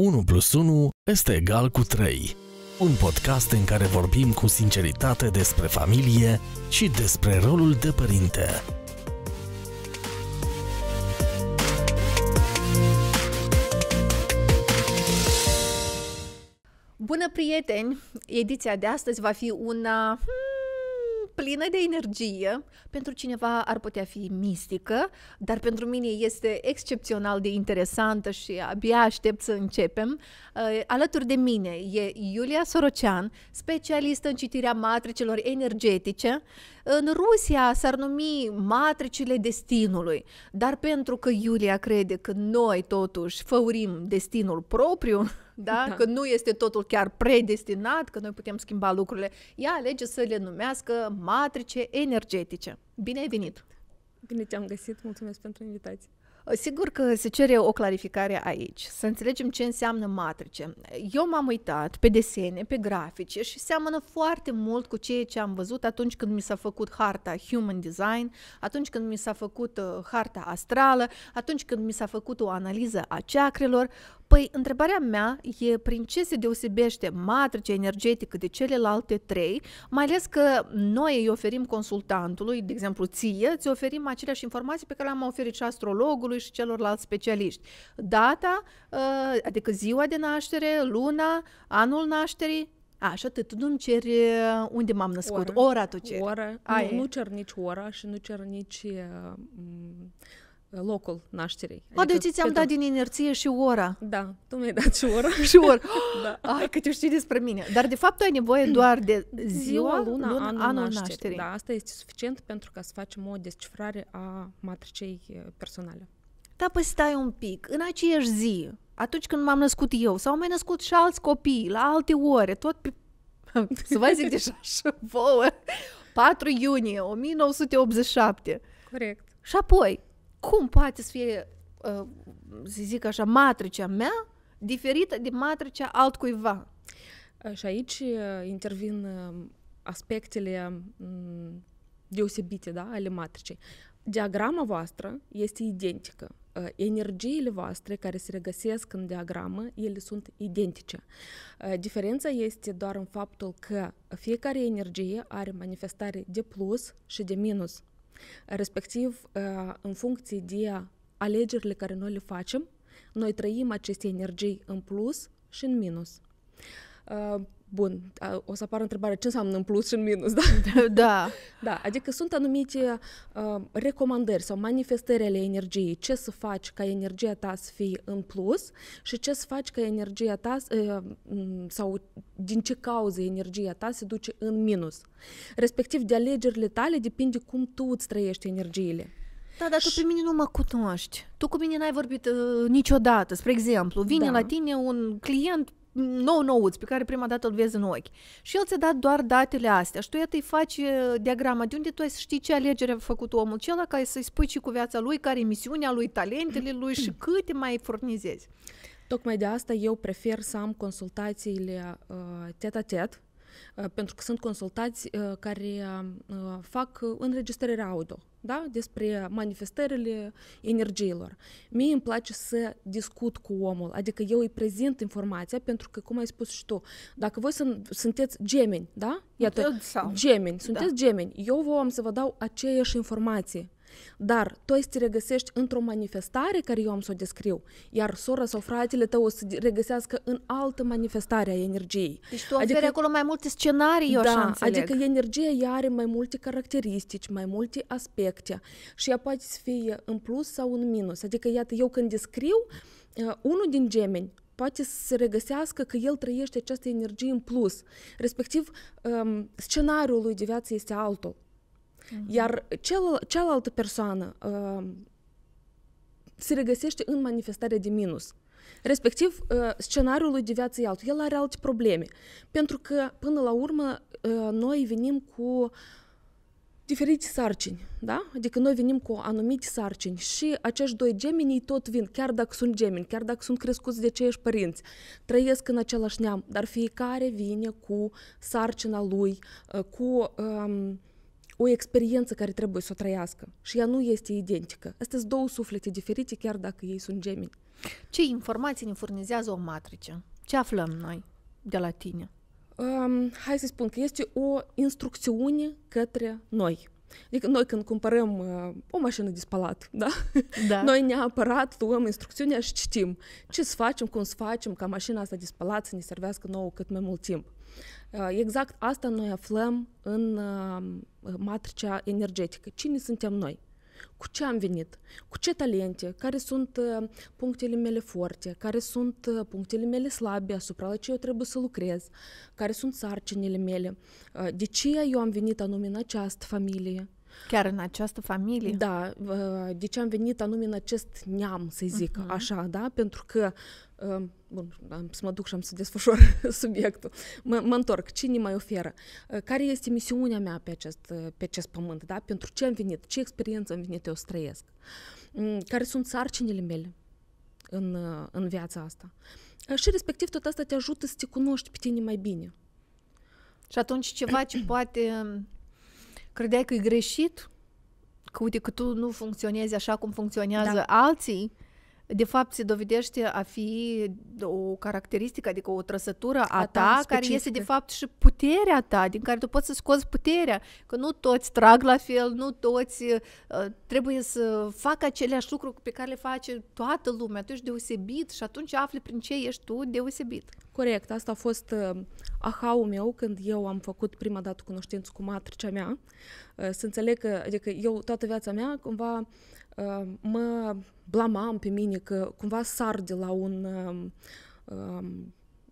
1 plus 1 este egal cu 3. Un podcast în care vorbim cu sinceritate despre familie și despre rolul de părinte. Bună prieteni! Ediția de astăzi va fi una hmm, plină de energie. Pentru cineva ar putea fi mistică, dar pentru mine este excepțional de interesantă și abia aștept să începem. Uh, alături de mine e Iulia Sorocean, specialistă în citirea matricelor energetice, în Rusia s-ar numi matricile destinului, dar pentru că Iulia crede că noi totuși făurim destinul propriu, da? da? Că nu este totul chiar predestinat, că noi putem schimba lucrurile. Ea alege să le numească matrice energetice. Bine ai venit! Bine te-am găsit, mulțumesc pentru invitație. Ă, sigur că se cere o clarificare aici, să înțelegem ce înseamnă matrice. Eu m-am uitat pe desene, pe grafice și seamănă foarte mult cu ceea ce am văzut atunci când mi s-a făcut harta Human Design, atunci când mi s-a făcut ă, harta astrală, atunci când mi s-a făcut o analiză a ceacrelor. Păi, întrebarea mea e prin ce se deosebește matricea energetică de celelalte trei, mai ales că noi îi oferim consultantului, de exemplu ție, îți oferim aceleași informații pe care le-am oferit și astrologului și celorlalți specialiști. Data, ă, adică ziua de naștere, luna, anul nașterii, a, și atât. Tu nu-mi ceri unde m-am născut. Ora, ora tu ceri. Ora. Ai. Nu, nu cer nici ora și nu cer nici locul nașterii. A, adică deci ți-am dat din inerție și ora. Da, tu mi-ai dat și ora. și ora. da. Ai, că tu știi despre mine. Dar de fapt tu ai nevoie doar de ziua, luna, luna anul, anul nașterii. nașterii. Da, asta este suficient pentru ca să facem o descifrare a matricei personale. Da, păi stai un pic. În aceeași zi, atunci când m-am născut eu, s-au mai născut și alți copii, la alte ore, tot pe... să vă zic deja și vouă, 4 iunie 1987. Corect. Și apoi, cum poate să fie, uh, să zic așa, matricea mea diferită de matricea altcuiva? Și aici uh, intervin uh, aspectele um, deosebite da, ale matricei. Diagrama voastră este identică. Energiile voastre care se regăsesc în diagramă, ele sunt identice. Diferența este doar în faptul că fiecare energie are manifestare de plus și de minus respectiv uh, în funcție de alegerile care noi le facem, noi trăim aceste energii în plus și în minus. Uh, Bun, o să apară întrebarea ce înseamnă în plus și în minus, da? Da. da, adică sunt anumite uh, recomandări sau manifestări ale energiei. Ce să faci ca energia ta să fie în plus și ce să faci ca energia ta uh, sau din ce cauză energia ta se duce în minus. Respectiv, de alegerile tale depinde cum tu îți trăiești energiile. Da, dar tu pe mine nu mă cunoști. Tu cu mine n-ai vorbit uh, niciodată. Spre exemplu, vine da. la tine un client nou-nouți pe care prima dată îl vezi în ochi. Și el ți-a dat doar datele astea și tu iată îi faci uh, diagrama de unde tu ai să știi ce alegere a făcut omul acela ca să-i spui și cu viața lui, care e misiunea lui, talentele lui și câte mai furnizezi. Tocmai de asta eu prefer să am consultațiile uh, tet-a-tet, Uh, pentru că sunt consultați uh, care uh, fac înregistrări audio da? despre manifestările energiilor. Mie îmi place să discut cu omul, adică eu îi prezint informația pentru că, cum ai spus și tu, dacă voi sunt, sunteți gemeni, da? Iată, gemeni, sunteți da. gemeni, eu vă am să vă dau aceeași informație. Dar tu ai să te regăsești într-o manifestare care eu am să o descriu, iar sora sau fratele tău o să regăsească în altă manifestare a energiei. Deci tu adică, acolo mai multe scenarii, eu da, așa înțeleg. adică energia ea are mai multe caracteristici, mai multe aspecte și ea poate să fie în plus sau în minus. Adică, iată, eu când descriu, uh, unul din gemeni poate să se regăsească că el trăiește această energie în plus. Respectiv, um, scenariul lui de viață este altul. Iar celăl- cealaltă persoană uh, se regăsește în manifestarea de minus. Respectiv, uh, scenariul lui de viață e altul. El are alte probleme. Pentru că, până la urmă, uh, noi venim cu diferite sarcini, da? Adică noi venim cu anumite sarcini și acești doi gemini tot vin, chiar dacă sunt gemini, chiar dacă sunt crescuți de ceiași părinți, trăiesc în același neam, dar fiecare vine cu sarcina lui, cu um, o experiență care trebuie să o trăiască și ea nu este identică. Astea sunt două suflete diferite, chiar dacă ei sunt gemeni. Ce informații ne furnizează o matrice? Ce aflăm noi de la tine? Um, hai să spun că este o instrucțiune către noi. Adică noi când cumpărăm uh, o mașină de spălat, da? da? Noi neapărat luăm instrucțiunea și citim ce să facem, cum să facem ca mașina asta de spălat să ne servească nouă cât mai mult timp. Э, exact asta noi aflăm în uh, matricea energetică. Cine suntem noi? Cu ce am venit? Cu ce talente? Care sunt uh, punctele mele forte? Care sunt uh, punctele mele slabe asupra la ce eu trebuie să lucrez? Care sunt sarcinile mele? De ce eu am venit anume în această familie? Chiar în această familie? Da, de ce am venit anume în acest neam, să zic uh-huh. așa, da? Pentru că bun, am să mă duc și am să desfășor subiectul, mă, mă întorc, cine mai oferă, care este misiunea mea pe acest, э, pe acest pământ, da? pentru ce am venit, ce experiență am venit eu să trăiesc, mm, care sunt sarcinile mele în, uh, în viața asta. Ă, și respectiv tot asta te ajută să te cunoști pe tine mai bine. Și atunci ceva ce poate um, credeai că e greșit, că uite că tu nu funcționezi așa cum funcționează da. alții, de fapt se dovedește a fi o caracteristică, adică o trăsătură a, a ta, ta specifică. care este de fapt și puterea ta, din care tu poți să scoți puterea, că nu toți trag la fel, nu toți uh, trebuie să facă aceleași lucruri pe care le face toată lumea, tu ești deosebit și atunci afli prin ce ești tu deosebit. Corect, asta a fost uh, aha-ul meu când eu am făcut prima dată cunoștință cu matricea mea, uh, să înțeleg că, adică eu toată viața mea cumva uh, mă blamam pe mine că cumva sar de la un... Uh,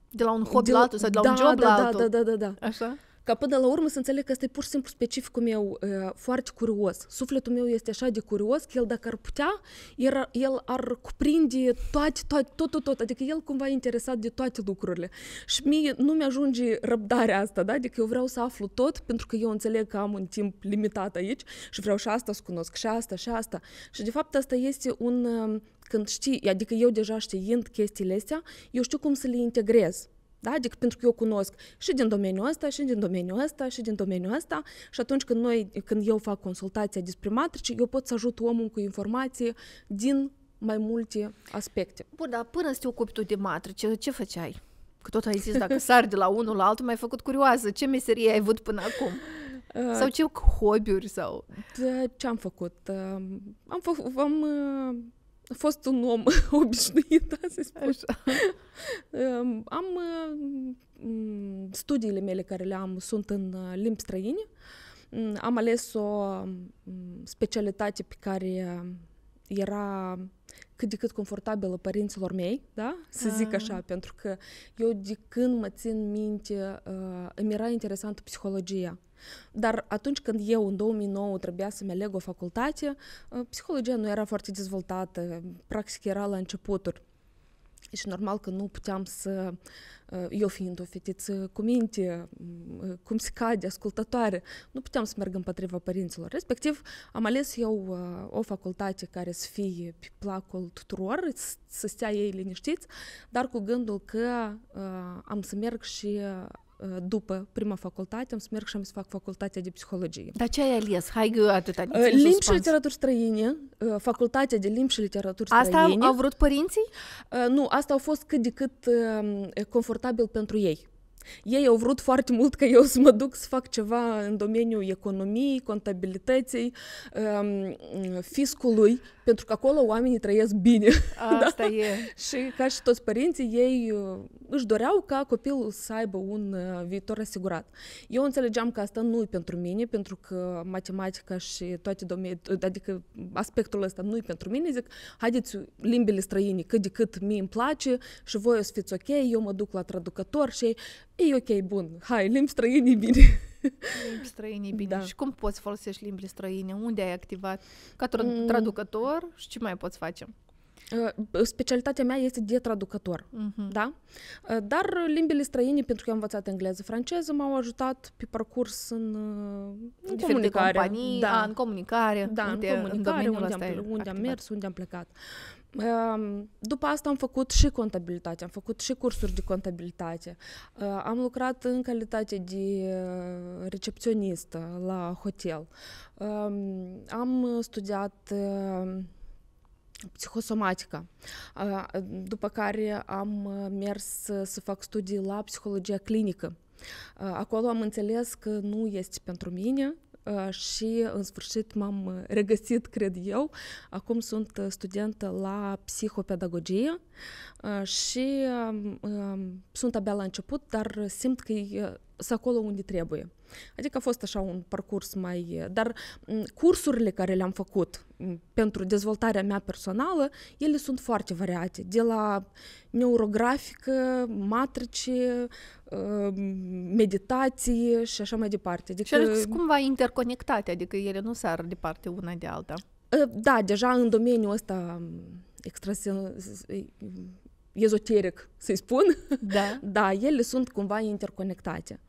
De la un hobby de la, la altul sau de la da, un job da, la da, Da, da, da, da. Așa? Ca până la urmă să înțeleg că este pur și simplu specificul meu foarte curios. Sufletul meu este așa de curios că el dacă ar putea, el, el ar cuprinde toate, toate, tot, tot, tot. Adică el cumva e interesat de toate lucrurile. Și mie nu mi-ajunge răbdarea asta, da? Adică eu vreau să aflu tot pentru că eu înțeleg că am un timp limitat aici și vreau și asta să cunosc, și asta, și asta. Și de fapt asta este un... Um, când știi, adică eu deja știind chestiile astea, eu știu cum să le integrez. Da? Adică pentru că eu cunosc și din domeniul ăsta, și din domeniul ăsta, și din domeniul ăsta și atunci când, noi, când eu fac consultația despre matrice, eu pot să ajut omul cu informații din mai multe aspecte. Bun, dar până să te ocupi tu de matrice, ce făceai? Că tot ai zis, dacă sari de la unul la altul, m-ai făcut curioasă. Ce meserie ai avut până acum? Uh, sau ce hobby-uri? Sau... Ce am făcut? Uh, am, fă- am uh, a fost un om obișnuit, da, să spun. Așa. Am mm, studiile mele care le am sunt în uh, limbi străine. Mm, am ales o mm, specialitate pe care uh, era cât de cât confortabilă părinților mei, da? Să ah. zic așa, pentru că eu de când mă țin minte, uh, îmi era interesantă psihologia. Dar atunci când eu, în 2009, trebuia să-mi aleg o facultate, uh, psihologia nu era foarte dezvoltată, practic era la începuturi. Și normal că nu puteam să, uh, eu fiind o fetiță cu minte, uh, cum se cade, ascultătoare, nu puteam să merg împotriva părinților. Respectiv, am ales eu o facultate care să fie pe placul tuturor, să stea ei liniștiți, dar cu gândul că am să merg și după prima facultate, am să merg și am să fac facultatea de psihologie. Dar ce ai ales? Hai eu atâta. Limbi și literaturi străine, facultatea de limbi și literaturi asta străine. Asta au vrut părinții? Nu, asta au fost cât de cât confortabil pentru ei. Ei au vrut foarte mult ca eu să mă duc să fac ceva în domeniul economiei, contabilității, ehm, fiscului, pentru că acolo oamenii trăiesc bine. Asta da? e. și ca și toți părinții, ei uh, își doreau ca copilul să aibă un uh, viitor asigurat. Eu înțelegeam că asta nu e pentru mine, pentru că matematica și toate domenii, adică aspectul ăsta nu e pentru mine, zic, haideți limbile străine cât de cât mi îmi place și voi o să fiți ok, eu mă duc la traducător și ei, e ok, bun, hai, limbi străine bine. Limbi străine bine. Da. Și cum poți folosești limbi străine? Unde ai activat? Ca tra- mm. traducător și ce mai poți face? Uh, specialitatea mea este de traducător, uh-huh. Mhm. da? Uh, dar limbile străine, pentru că am învățat engleză, franceză, m-au ajutat pe parcurs în, uh, în comunicare. companii, da. a, în comunicare. Da, unde, în comunicare, în unde, am, unde am mers, unde am plecat. Ehm, după asta am făcut și contabilitate, am făcut și cursuri de contabilitate. Ehm, am lucrat în calitate de ehm, recepționistă la hotel. Am studiat psihosomatică, după care am mers să fac studii la psihologia clinică. Acolo am înțeles că nu este pentru mine, și în sfârșit m-am uh, regăsit, cred eu. Acum sunt uh, studentă la psihopedagogie uh, și sunt abia la început, dar simt că să acolo unde trebuie. Adică a fost așa un parcurs mai... Dar cursurile care le-am făcut pentru dezvoltarea mea personală, ele sunt foarte variate, de la neurografică, matrice, meditație și așa mai departe. Adică... Și sunt cumva interconectate, adică ele nu sar departe una de alta. Da, deja în domeniul ăsta extrasens ezoteric, să-i spun. Da. da, ele sunt cumva interconectate.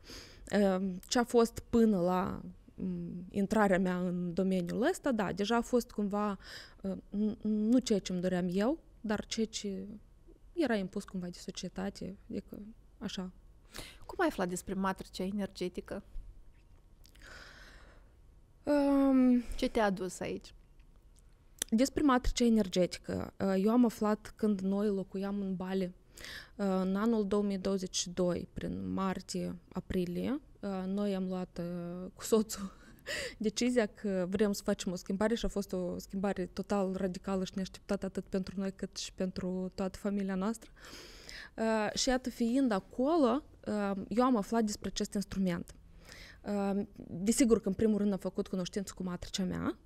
Ehm, ce a fost până la intrarea mea în domeniul ăsta, da, deja a fost cumva ehm, nu ceea ce îmi doream eu, dar ceea ce era impus cumva de societate, adică așa. Cum ai aflat despre matricea energetică? Um, ce te-a adus aici? Despre matricea energetică, uh, eu am aflat când noi locuiam în Bali, uh, în anul 2022, prin martie-aprilie, uh, noi am luat cu soțul decizia că vrem să facem o schimbare și a fost o schimbare total radicală și neașteptată atât pentru noi cât și pentru toată familia noastră. și iată, fiind acolo, eu am aflat despre acest instrument. desigur că, în primul rând, am făcut cunoștință cu matricea mea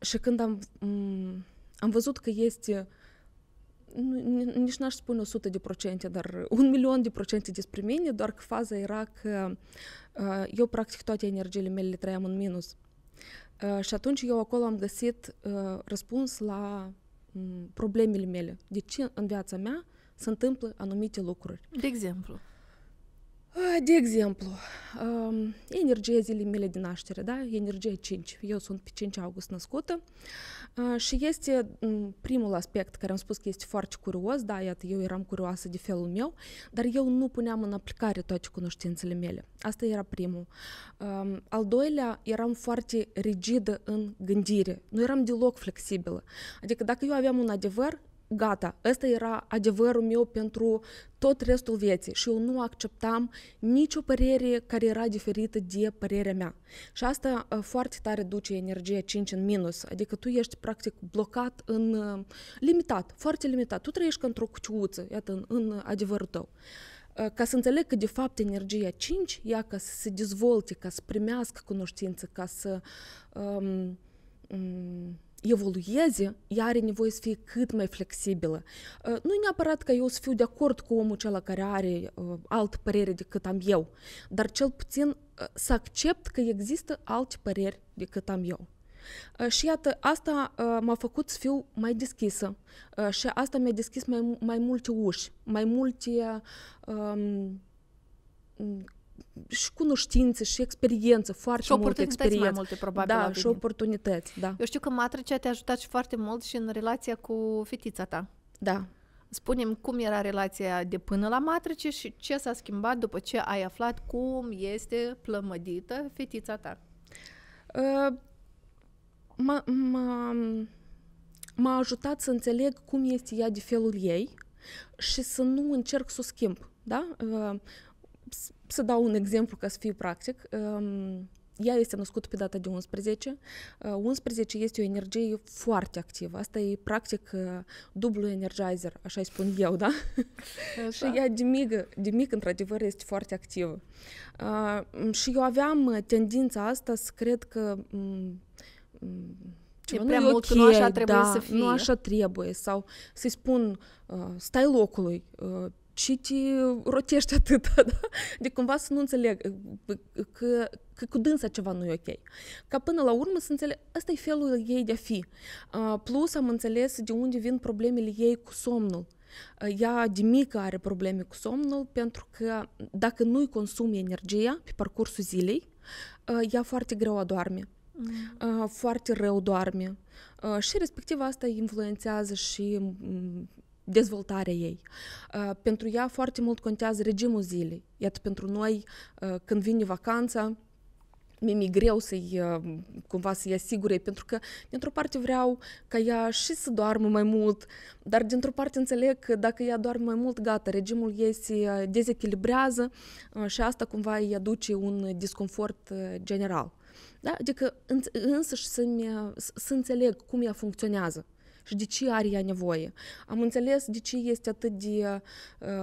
și când am, mm, am văzut că este, nu, nici n-aș spune 100 de procente, dar un milion de procente despre mine, doar că faza era că uh, eu practic toate energiile mele le trăiam în minus. Uh, și atunci eu acolo am găsit uh, răspuns la mm, problemele mele. De ce în viața mea se întâmplă anumite lucruri. De exemplu? De exemplu, energia zilei mele de naștere, da? energia 5. Eu sunt pe 5 august născută și este primul aspect care am spus că este foarte curios, da, iată, eu eram curioasă de felul meu, dar eu nu puneam în aplicare toate cunoștințele mele. Asta era primul. Al doilea, eram foarte rigidă în gândire. Nu eram deloc flexibilă. Adică dacă eu aveam un adevăr, gata, ăsta era adevărul meu pentru tot restul vieții și eu nu acceptam nicio părere care era diferită de părerea mea. Și asta uh, foarte tare duce energia 5 în minus, adică tu ești practic blocat în uh, limitat, foarte limitat. Tu trăiești ca într-o cuciuță, iată, în, în adevărul tău. Uh, ca să înțeleg că de fapt energia 5 ea ca să se dezvolte, ca să primească cunoștință, ca să um, um, evolueze, ea are nevoie să fie cât mai flexibilă. Nu e neapărat că eu să fiu de acord cu omul cel care are alt părere decât am eu, dar cel puțin să accept că există alte păreri decât am eu. Și iată, asta m-a făcut să fiu mai deschisă și asta mi-a deschis mai, mai multe uși, mai multe um, și cunoștințe și experiență, foarte și multă experiență. mai multe, probabil. Da, și oportunități, da. Eu știu că matricea te-a ajutat și foarte mult și în relația cu fetița ta. Da. Spunem cum era relația de până la matrice și ce s-a schimbat după ce ai aflat cum este plămădită fetița ta. Uh, m-a, m-a, m-a ajutat să înțeleg cum este ea de felul ei și să nu încerc să o schimb. Da? Uh, să dau un exemplu ca să fiu practic. Ehm, ea este născută pe data de 11. 11 ehm, este o energie foarte activă. Asta e practic ehm, dublu energizer, așa îi spun eu, da? și ea de mică, de mic, într-adevăr, este foarte activă. Și eu aveam uh, tendința asta să cred că mm, mm, ceva e prea nu mult, okay, că nu așa trebuie da, să fie. nu așa trebuie. Sau să-i spun, uh, stai locului, uh, și te rotești atâta, da? De cumva să nu înțeleg că, că cu dânsa ceva nu e ok. Ca până la urmă să înțeleg, ăsta e felul ei de a fi. Plus am înțeles de unde vin problemele ei cu somnul. Ea de mică are probleme cu somnul pentru că dacă nu-i consumi energia pe parcursul zilei, ea foarte greu adorme. Mm. Foarte rău doarme. Și respectiv asta influențează și dezvoltarea ei. Uh, pentru ea foarte mult contează regimul zilei. Iată, pentru noi, uh, când vine vacanța, mi-e greu să-i uh, cumva să-i asigure, pentru că dintr-o parte vreau ca ea și să doarmă mai mult, dar dintr-o parte înțeleg că dacă ea doarmă mai mult, gata, regimul ei se dezechilibrează și asta cumva îi aduce un disconfort general. Da? Adică însăși să, să înțeleg cum ea funcționează și de ce are ea nevoie. Am înțeles de ce este atât de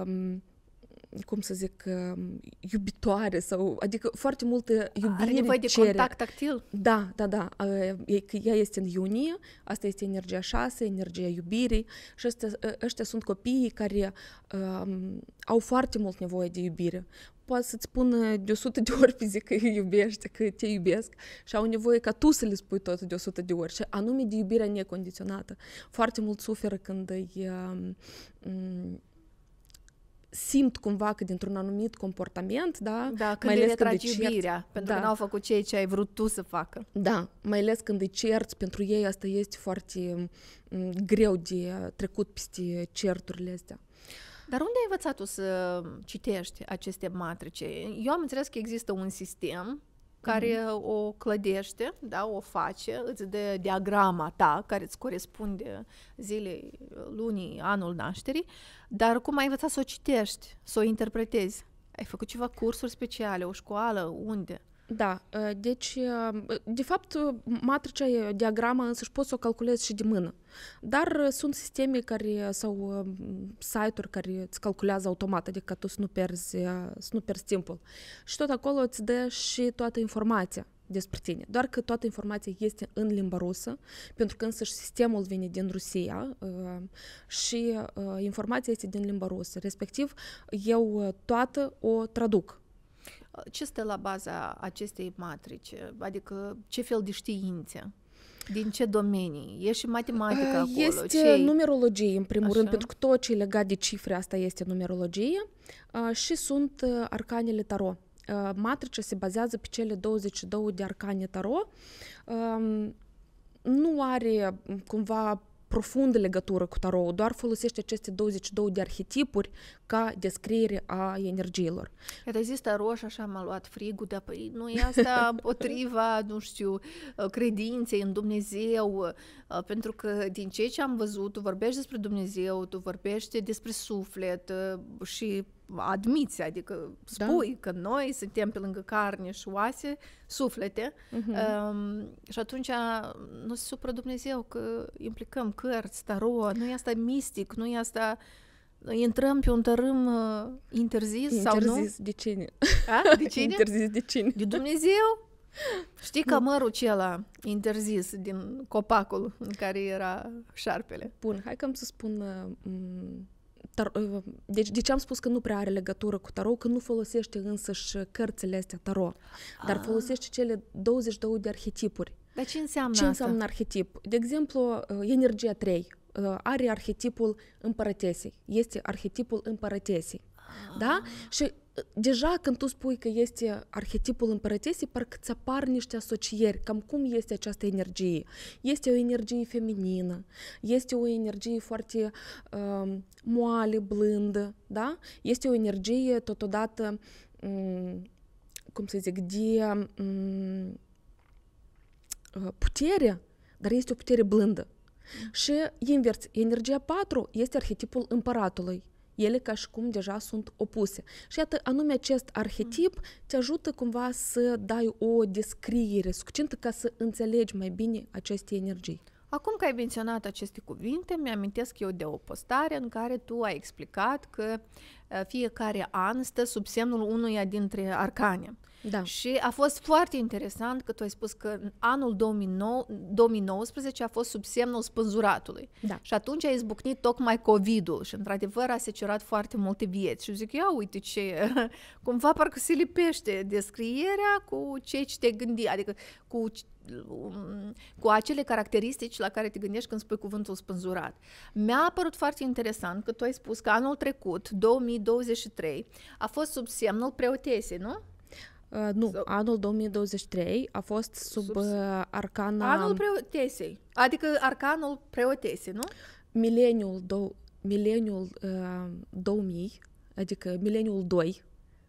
um, cum să zic, um, iubitoare sau, adică foarte multe iubire Are nevoie de cere. contact tactil? Da, da, da. Ea este în iunie, asta este energia 6, energia iubirii și astea, ă, ăștia sunt copiii care um, au foarte mult nevoie de iubire poate să-ți spună de 100 de ori pe zi că îi iubești, că te iubesc și au nevoie ca tu să le spui tot de 100 de ori, și anume de iubirea necondiționată. Foarte mult suferă când îi um, simt cumva că dintr-un anumit comportament, da? Da, când mai ales când iubirea, cerți. pentru da. că n-au făcut ceea ce ai vrut tu să facă. Da, mai ales când îi cerți, pentru ei asta este foarte greu de trecut peste certurile astea. Dar unde ai învățat tu să citești aceste matrice? Eu am înțeles că există un sistem care mm-hmm. o clădește, da, o face, îți dă diagrama ta care îți corespunde zilei, lunii, anul nașterii, dar cum ai învățat să o citești, să o interpretezi? Ai făcut ceva cursuri speciale, o școală, unde? Da, ă, deci, ă, de fapt, matricea e diagrama, însă și poți să o calculezi și de mână. Dar ă, sunt sisteme care, sau site-uri care îți calculează automat, adică tu să nu pierzi, să nu pierzi timpul. Și tot acolo îți dă și toată informația despre tine. Doar că toată informația este în limba rusă, pentru că și sistemul vine din Rusia și informația este din limba rusă. Respectiv, eu toată o traduc ce stă la baza acestei matrice? Adică ce fel de științe? Din ce domenii? E și matematică ah, acolo? Este ce numerologie, în primul Așa. rând, pentru că tot ce e legat de cifre, asta este numerologie. Ah, și sunt ah, arcanele tarot. Matricea se bazează pe cele 22 de arcane tarot. Nu are mm, cumva profundă legătură cu tarou, doar folosește aceste 22 de arhetipuri ca descriere a energiilor. Rezistă roș, așa m-a luat frigul, dar păi nu e asta împotriva, nu știu, credinței în Dumnezeu, pentru că din ceea ce am văzut, tu vorbești despre Dumnezeu, tu vorbești despre suflet și admiți, adică da. spui da. că noi suntem pe lângă carne și oase, suflete uh-huh. um, și atunci nu se supra Dumnezeu că implicăm cărți, tarot, nu e asta mistic, nu e asta intrăm pe un tărâm uh, interzis, interzis sau nu? Interzis de cine? A? De cine? interzis de cine? De Dumnezeu? Știi că mărul acela interzis din copacul în care era șarpele? Bun, hai că am să spun uh, tar- deci, de ce am spus că nu prea are legătură cu tarot? Că nu folosește însăși cărțile astea tarot, ah. dar folosește cele 22 de arhetipuri. Dar ce înseamnă Ce înseamnă asta? arhetip? De exemplu, energia 3 are arhetipul împărătesei. Este arhetipul împărătesei. Ah. Da? Și deja când tu spui că este arhetipul împărătesei, parcă ți apar niște asocieri, cam cum este această energie. Este o energie feminină, este o energie foarte uh, moale, blândă, da? Este o energie totodată, um, cum să zic, de um, putere, dar este o putere blândă. Și invers, energia 4 este arhetipul împăratului ele ca și cum deja sunt opuse. Și iată, anume acest arhetip te ajută cumva să dai o descriere succintă ca să înțelegi mai bine aceste energii. Acum că ai menționat aceste cuvinte, mi-amintesc eu de o postare în care tu ai explicat că uh, fiecare an stă sub semnul unuia dintre arcane. Da. Și a fost foarte interesant că tu ai spus că în anul 2009, 2019 a fost sub semnul spânzuratului. Da. Și atunci a izbucnit tocmai COVID-ul și într-adevăr a securat foarte multe vieți. Și zic, ia uite ce, cumva parcă se lipește descrierea cu ce te gândi, adică cu cu acele caracteristici la care te gândești când spui cuvântul spânzurat. Mi-a apărut foarte interesant că tu ai spus că anul trecut, 2023, a fost sub semnul preotesei, nu? Uh, nu, so, anul 2023 a fost sub, uh, arcana... Anul preotesei, adică arcanul preotesei, nu? Mileniul, do, mileniul uh, 2000, adică mileniul 2,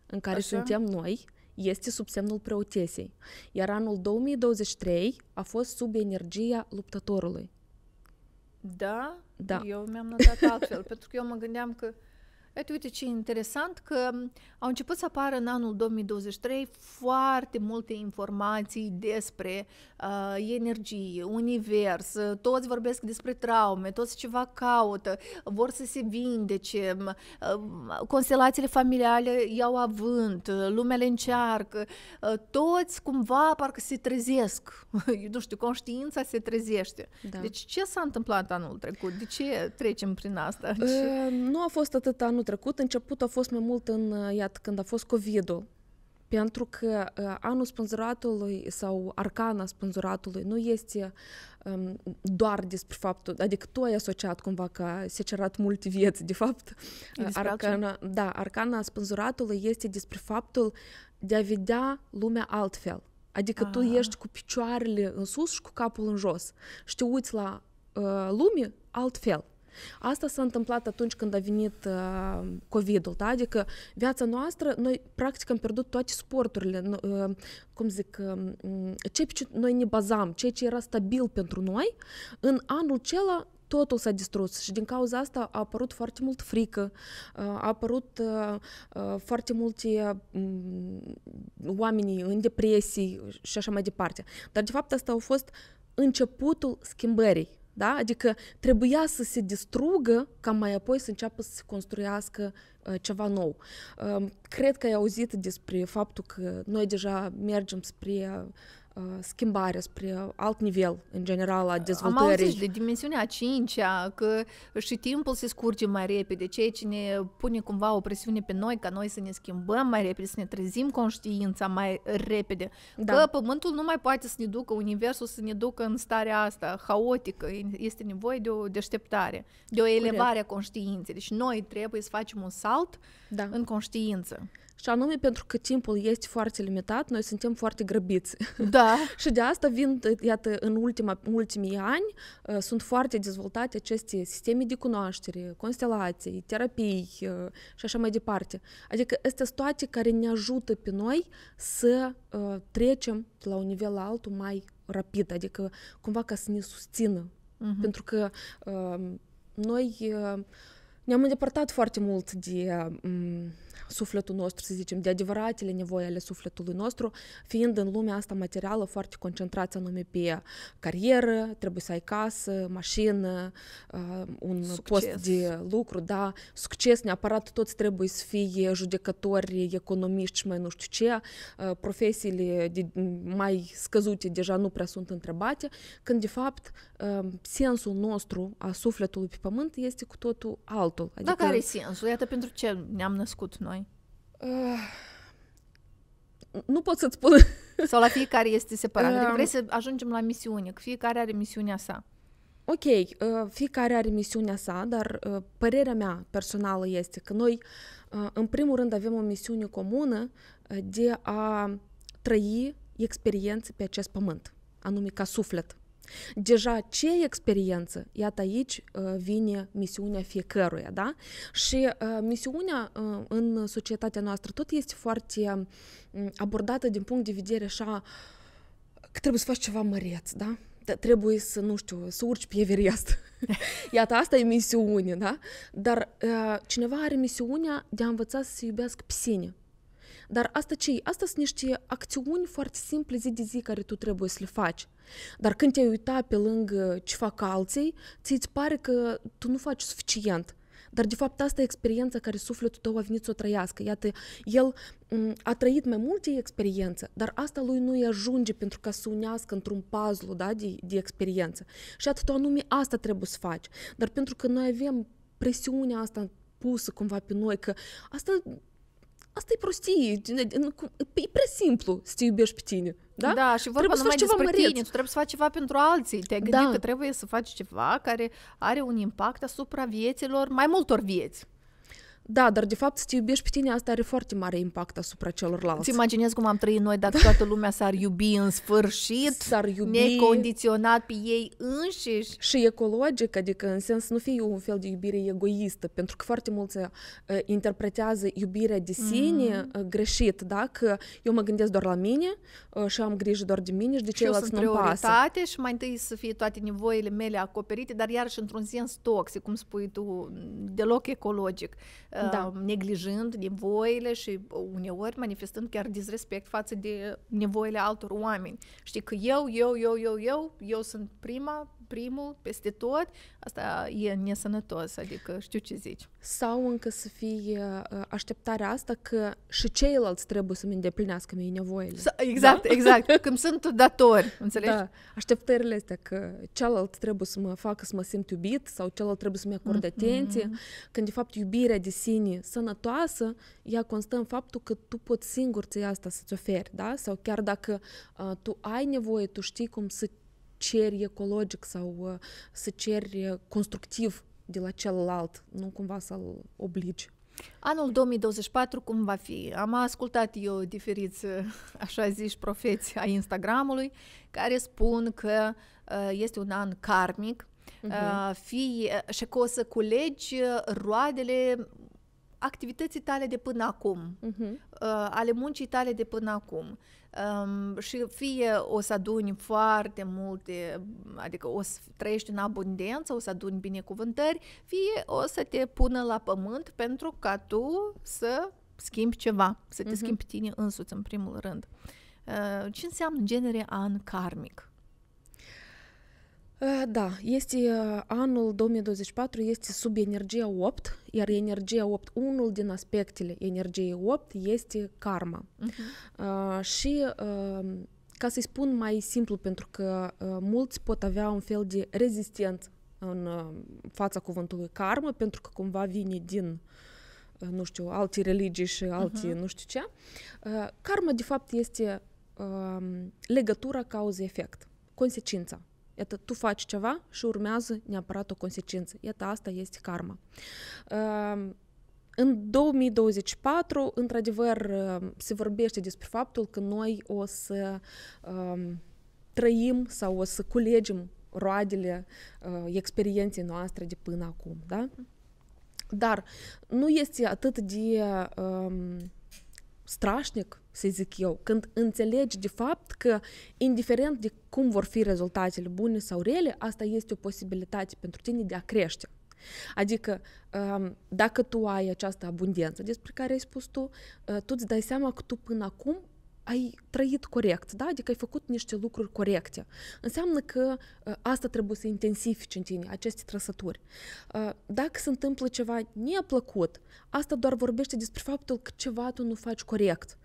în care Așa. suntem noi, este sub semnul preotesei. Iar anul 2023 a fost sub energia luptătorului. Da? Da. Eu mi-am notat altfel, pentru că eu mă gândeam că Iată, uite ce interesant că au început să apară în anul 2023 foarte multe informații despre uh, energie, univers, toți vorbesc despre traume, toți ceva caută, vor să se vindece, uh, constelațiile familiale iau avânt, lumea le încearcă, uh, toți cumva parcă se trezesc, nu știu, conștiința se trezește. Da. Deci ce s-a întâmplat anul trecut? De ce trecem prin asta? Uh, nu a fost atât anul trecut, început a fost mai mult în, uh, iată, când a fost COVID-ul, pentru că uh, anul spânzuratului sau arcana spânzuratului nu este um, doar despre faptul, adică tu ai asociat cumva că s-a cerat multe vieți, de fapt. Arcana, da, arcana spânzuratului este despre faptul de a vedea lumea altfel. Adică Aha. tu ah. ești cu picioarele în sus și cu capul în jos și te uiți la uh, lume altfel. Asta s-a întâmplat atunci când a venit uh, COVID-ul, da? adică viața noastră, noi practic am pierdut toate sporturile, uh, cum zic, uh, mm, ce noi ne bazam, ceea ce era stabil pentru noi, în anul acela totul s-a distrus și din cauza asta a apărut foarte mult frică, uh, a apărut uh, uh, foarte multe mm, oameni în depresii și așa mai departe. Dar de fapt asta a fost începutul schimbării da? Adică trebuia să se distrugă ca mai apoi să înceapă să se construiască uh, ceva nou. Uh, cred că ai auzit despre faptul că noi deja mergem spre Э, schimbare spre alt nivel, în general, a dezvoltării. Am auzit de dimensiunea a cincea, că și timpul se scurge mai repede, ceea ce ne pune cumva o presiune pe noi, ca noi să ne schimbăm mai repede, să ne trezim conștiința mai repede. Da. Că pământul nu mai poate să ne ducă, universul să ne ducă în starea asta haotică, este nevoie de o deșteptare, de o elevare Corect. a conștiinței. Deci noi trebuie să facem un salt da. în conștiință. Și anume pentru că timpul este foarte limitat, noi suntem foarte grăbiți. Da. și de asta vin, iată, în ultima, ultimii ani uh, sunt foarte dezvoltate aceste sisteme de cunoaștere, constelații, terapii uh, și așa mai departe. Adică astea sunt toate care ne ajută pe noi să uh, trecem de la un nivel la altul mai rapid, adică cumva ca să ne susțină. Uh-huh. Pentru că uh, noi... Uh, ne-am îndepărtat foarte mult de um, sufletul nostru, să zicem, de adevăratele nevoi ale sufletului nostru, fiind în lumea asta materială foarte concentrați anume pe carieră, trebuie să ai casă, mașină, uh, un succes. post de lucru, da, succes neapărat, toți trebuie să fie judecători, economiști și mai nu știu ce, uh, profesiile de, mm, mai scăzute deja nu prea sunt întrebate, când de fapt uh, sensul nostru a sufletului pe pământ este cu totul alt totul. Da, adică, Dar care e sensul? Iată pentru ce ne-am născut noi. Uh, nu pot să-ți spun. Sau la fiecare este separat. Uh, adică vrei să ajungem la misiune, că fiecare are misiunea sa. Ok, uh, fiecare are misiunea sa, dar uh, părerea mea personală este că noi, uh, în primul rând, avem o misiune comună uh, de a trăi experiențe pe acest pământ, anume ca suflet. Deja ce experiență, iată aici uh, vine misiunea fiecăruia, da? Și uh, misiunea uh, în societatea noastră tot este foarte mm, abordată din punct de vedere așa că trebuie să faci ceva măreț, da? Trebuie să, nu știu, să urci pe Everest. Iată, asta e misiune, da? Dar cineva are misiunea de a învăța să se iubească pe sine dar asta ce e? Asta sunt niște acțiuni foarte simple zi de zi care tu trebuie să le faci. Dar când te-ai uitat pe lângă ce fac alții, ți-ți pare că tu nu faci suficient. Dar de fapt asta e experiența care sufletul tău a venit să o trăiască. Iată, el a trăit mai multe experiențe, dar asta lui nu îi ajunge pentru ca să unească într-un puzzle da, de, de experiență. Și atât anume asta trebuie să faci. Dar pentru că noi avem presiunea asta pusă cumva pe noi, că asta asta e prostie, e prea simplu să te iubești pe tine. Da? da, și vorba trebuie numai să faci despre ceva tine, tu trebuie să faci ceva pentru alții. Te-ai gândit da. că trebuie să faci ceva care are un impact asupra vieților, mai multor vieți. Da, dar de fapt să te iubești pe tine, asta are foarte mare impact asupra celorlalți. Îți imaginezi cum am trăit noi dacă toată lumea s-ar iubi în sfârșit, s-ar iubi... necondiționat pe ei înșiși. Și ecologic, adică în sens nu fie un fel de iubire egoistă, pentru că foarte mulți uh, interpretează iubirea de sine mm. uh, greșit, da? Că eu mă gândesc doar la mine uh, și am grijă doar de mine și de ceilalți nu pasă. și mai întâi să fie toate nevoile mele acoperite, dar iarăși într-un sens toxic, cum spui tu, deloc ecologic Ă, da. neglijând nevoile și uneori manifestând chiar disrespect față de nevoile altor oameni. Știi că eu, eu, eu, eu, eu, eu sunt prima, primul, peste tot, asta e nesănătos, adică știu ce zici. Sau încă să fie ă, așteptarea asta că și ceilalți trebuie să-mi îndeplinească mie nevoile. Exact, da? exact. Când sunt datori, înțelegi? Da. Așteptările astea că celălalt trebuie să mă facă să mă simt iubit sau celălalt trebuie să-mi acorde mm-hmm. atenție, mm. când de fapt iubirea de sine sănătoasă, ea constă în faptul că tu poți singur ți asta să-ți oferi, da? Sau chiar dacă uh, tu ai nevoie, tu știi cum să ceri ecologic sau uh, să ceri uh, constructiv de la celălalt, nu cumva să-l obligi. Anul 2024 cum va fi? Am ascultat eu diferiți, uh, așa zici, profeți a Instagramului, care spun că uh, este un an karmic, Uh-huh. Mhm. Fie, uh, și că o să culegi roadele activității tale de până acum, uh-huh. ale muncii tale de până acum. Um, și fie o să aduni foarte multe, adică o să trăiești în abundență, o să aduni binecuvântări, fie o să te pună la pământ pentru ca tu să schimbi ceva, să te uh-huh. schimbi tine însuți în primul rând. Uh, ce înseamnă genere an karmic? Ă, da, este ă, anul 2024 este sub energia 8, iar energia 8, unul din aspectele energiei 8 este karma. Uh-huh. Uh, și uh, ca să-i spun mai simplu, pentru că uh, mulți pot avea un fel de rezistență în uh, fața cuvântului karma, pentru că cumva vine din uh, nu știu, alte religii și alte uh-huh. Mhm. nu știu ce. Uh, karma, de fapt, este uh, legătura cauză-efect, consecința. Iată, tu faci ceva și urmează neapărat o consecință. Iată, asta este karma. În 2024, într-adevăr, se vorbește despre faptul că noi o să trăim sau o să culegem roadele experienței noastre de până acum, da? Dar nu este atât de um, strașnic, să zic eu, când înțelegi de fapt că, indiferent de cum vor fi rezultatele bune sau rele, asta este o posibilitate pentru tine de a crește. Adică, um, dacă tu ai această abundență despre care ai spus tu, uh, tu îți dai seama că tu până acum ai trăit corect, da? adică ai făcut niște lucruri corecte. Înseamnă că ă, asta trebuie să intensifici în tine, aceste trăsături. Ă, dacă se întâmplă ceva neplăcut, asta doar vorbește despre faptul că ceva tu nu faci corect.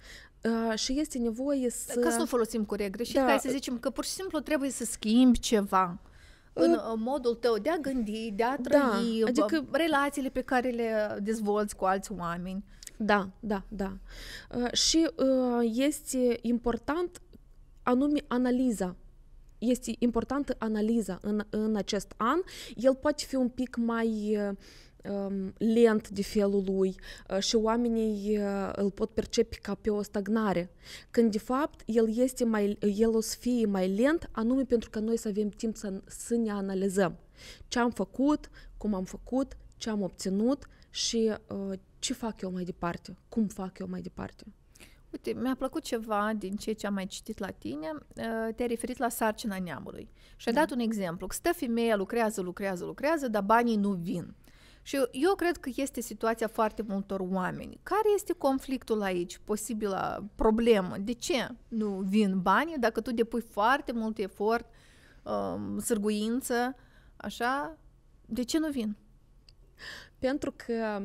Uh, și este nevoie să... Ca să nu folosim corect greșit, da. hai să zicem că pur și simplu trebuie să schimbi ceva în uh, modul tău de a gândi, de a da, trăi, da, adică... relațiile pe care le dezvolți cu alți oameni. Da, da, da. Uh, și uh, este important anume analiza este importantă analiza în, în acest an. El poate fi un pic mai uh, um, lent de felul lui și oamenii îl pot percepe ca pe o stagnare, când de fapt el, este mai, el o să fie mai lent, anume pentru că noi să avem timp să, să ne analizăm ce am făcut, cum am făcut, ce am obținut, și uh, ce fac eu mai departe, cum fac eu mai departe. Uite, mi-a plăcut ceva din ceea ce am mai citit la tine, uh, te-ai referit la sarcina neamului și ai da. dat un exemplu, că stă femeia, lucrează, lucrează, lucrează, dar banii nu vin. Și eu, eu cred că este situația foarte multor oameni. Care este conflictul aici, posibilă problemă? De ce nu vin banii dacă tu depui foarte mult efort, um, sârguință, așa? De ce nu vin? Pentru că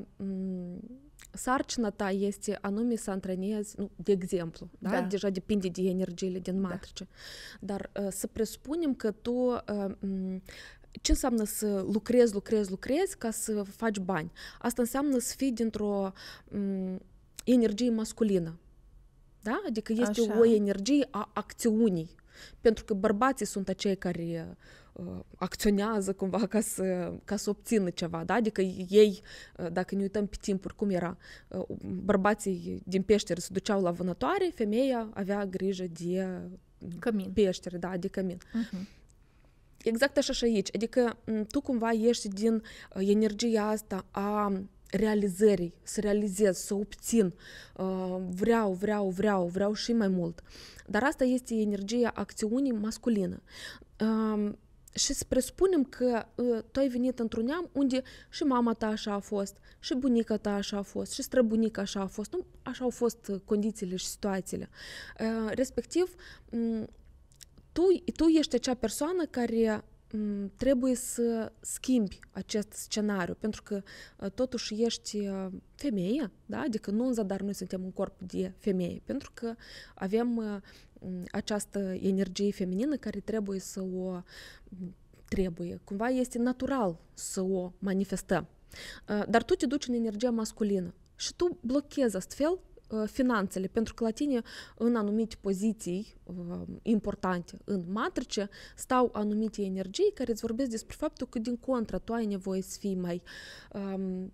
sarcina ta este anume să antrenezi, nu, de exemplu, da? da? deja depinde de energiile din matrice, da. dar uh, să presupunem că tu uh, ce înseamnă să lucrezi, lucrezi, lucrezi ca să faci bani? Asta înseamnă să fii dintr-o energie masculină. Da? Adică este Așa. o energie a acțiunii. Pentru că bărbații sunt acei care uh, acționează cumva ca să, ca să obțină ceva, da? Adică ei, uh, dacă ne uităm pe timpuri, cum era, uh, bărbații din peșteră se duceau la vânătoare, femeia avea grijă de cămin. peșteră, da, de cămin. Uh-huh. Exact așa și aici. Adică tu cumva ieși din uh, energia asta a realizării, să realizez, să obțin, uh, vreau, vreau, vreau, vreau și mai mult. Dar asta este energia acțiunii masculină. Um, și să presupunem că uh, tu ai venit într-un neam unde și mama ta așa a fost, și bunica ta așa a fost, și străbunica așa a fost, nu? așa au fost uh, condițiile și situațiile. Respectiv, tu, tu ești acea persoană care trebuie să schimbi acest scenariu, pentru că ă, totuși ești ă, femeie, da? adică nu în zadar noi suntem un corp de femeie, pentru că avem ă, această energie feminină care trebuie să o trebuie, cumva este natural să o manifestăm. Dar tu te duci în energia masculină și tu blochezi astfel finanțele, pentru că la tine în anumite poziții importante în matrice stau anumite energii care îți vorbesc despre faptul că din contră tu ai nevoie să fii mai um,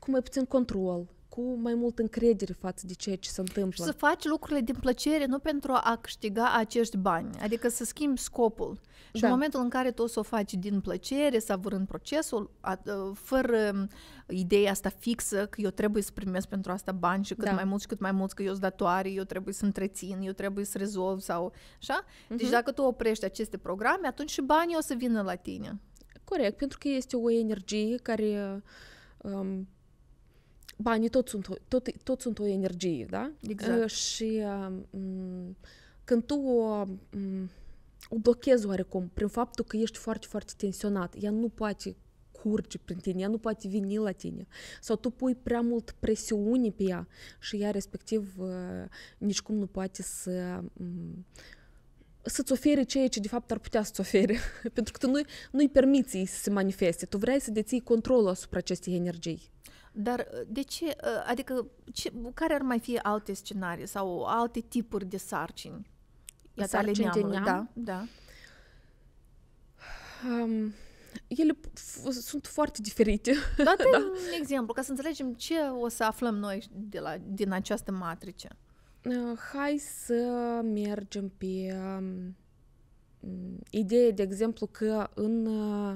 cu mai puțin control, cu mai mult încredere față de ceea ce se întâmplă. Și să faci lucrurile din plăcere, nu pentru a câștiga acești bani, adică să schimbi scopul. Și da. în momentul în care tu o să o faci din plăcere, savurând procesul, a, ă, fără um, ideea asta fixă că eu trebuie să primesc pentru asta bani și cât da. mai mulți și cât mai mulți, că eu sunt datoare, eu trebuie să întrețin, eu trebuie să rezolv sau așa. Uh-huh. Deci mhm. dacă tu oprești aceste programe, atunci și banii o să vină la tine. Corect, pentru că este o energie care um, banii tot sunt, tot, tot sunt o energie, da? Exact. Ă, și când tu o, o blochezi oarecum prin faptul că ești foarte, foarte tensionat, ea nu poate curge prin tine, ea nu poate veni la tine. Sau tu pui prea mult presiune pe ea și ea respectiv ă, nici cum nu poate să să-ți ofere ceea ce de fapt ar putea să-ți ofere. Pentru că tu nu, nu-i permiți să se manifeste. Tu vrei să deții controlul asupra acestei energii. Dar uh, de ce, uh, adică, ce, care ar mai fi alte scenarii sau alte tipuri de sarcini? Iată, ale neamului, neam? da, da. Um, ele f- sunt foarte diferite. Date da. un exemplu, ca să înțelegem ce o să aflăm noi de la, din această matrice. Uh, hai să mergem pe um, ideea, de exemplu, că în uh,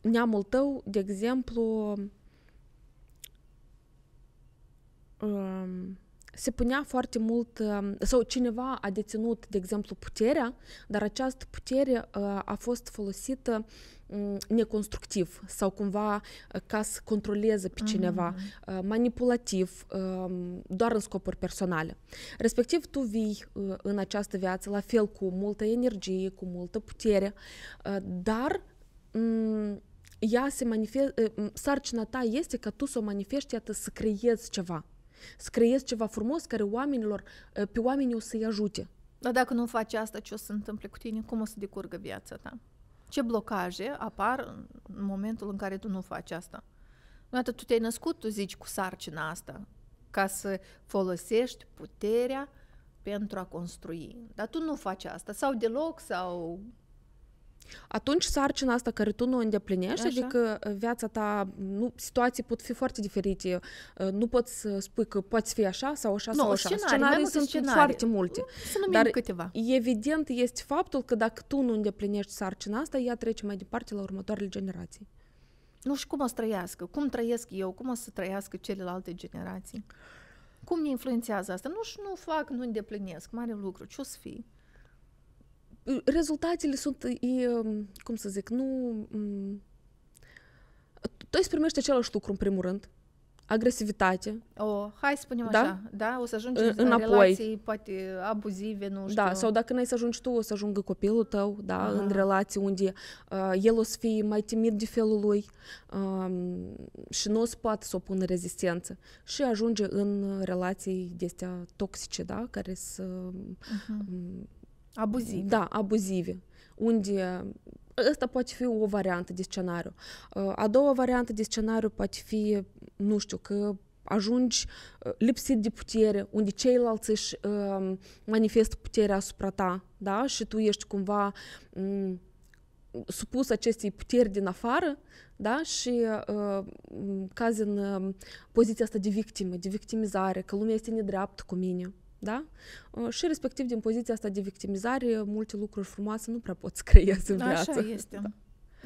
neamul tău, de exemplu, um, se punea foarte mult, um, sau cineva a deținut, de exemplu, puterea, dar această putere uh, a fost folosită neconstructiv sau cumva ca să controleze pe cineva, mm-hmm. manipulativ, doar în scopuri personale. Respectiv, tu vii în această viață la fel cu multă energie, cu multă putere, dar ea se manifestă, sarcina ta este ca tu să o manifesti, iată, să creezi ceva scrieți ceva frumos care oamenilor, uh, pe oameni o să-i ajute. Dar dacă nu faci asta, ce o să se întâmple cu tine? Cum o să decurgă viața ta? Ce blocaje apar în momentul în care tu nu faci asta? Odată tu te-ai născut, tu zici, cu sarcina asta, ca să folosești puterea pentru a construi. Dar tu nu faci asta, sau deloc, sau atunci sarcina asta care tu nu o îndeplinești, Așa. adică uh, viața ta, nu, situații pot fi foarte diferite. Uh, nu poți să spui că poți fi așa sau așa nu, sau așa. Scenarii, scenarii sunt scenarii. foarte multe. Să numim Dar câteva. evident este faptul că dacă tu nu îndeplinești sarcina asta, ea trece mai departe la următoarele generații. Nu știu cum o să trăiască? Cum trăiesc eu? Cum o să trăiască celelalte generații? Cum ne influențează asta? Nu și nu fac, nu îndeplinesc. Mare lucru. Ce o să fie? rezultatele sunt, e, cum să zic, nu... Tu îți primești același lucru, în primul rând, agresivitate. O, hai să spunem da? așa, da? O să ajungi în, în relații poate abuzive, nu da, știu. Da, sau dacă n-ai să ajungi tu, o să ajungă copilul tău, da, Aha. în relații unde uh, el o să fie mai timid de felul lui uh, și nu o să poată să opună rezistență și ajunge în relații de toxice, da, care să... Uh-huh. Abuzive. Da, abuzive. Unde Asta poate fi o variantă de scenariu. Uh, a doua variantă de scenariu poate fi, nu știu, că ajungi uh, lipsit de putere, unde ceilalți își uh, manifestă puterea asupra ta, da? Și tu ești cumva mm, supus acestei puteri din afară, da? Și uh, mm, cazi în uh, poziția asta de victimă, de victimizare, că lumea este nedreaptă cu mine da? Uh, și respectiv din poziția asta de victimizare, multe lucruri frumoase nu prea poți crea în viață. Așa este.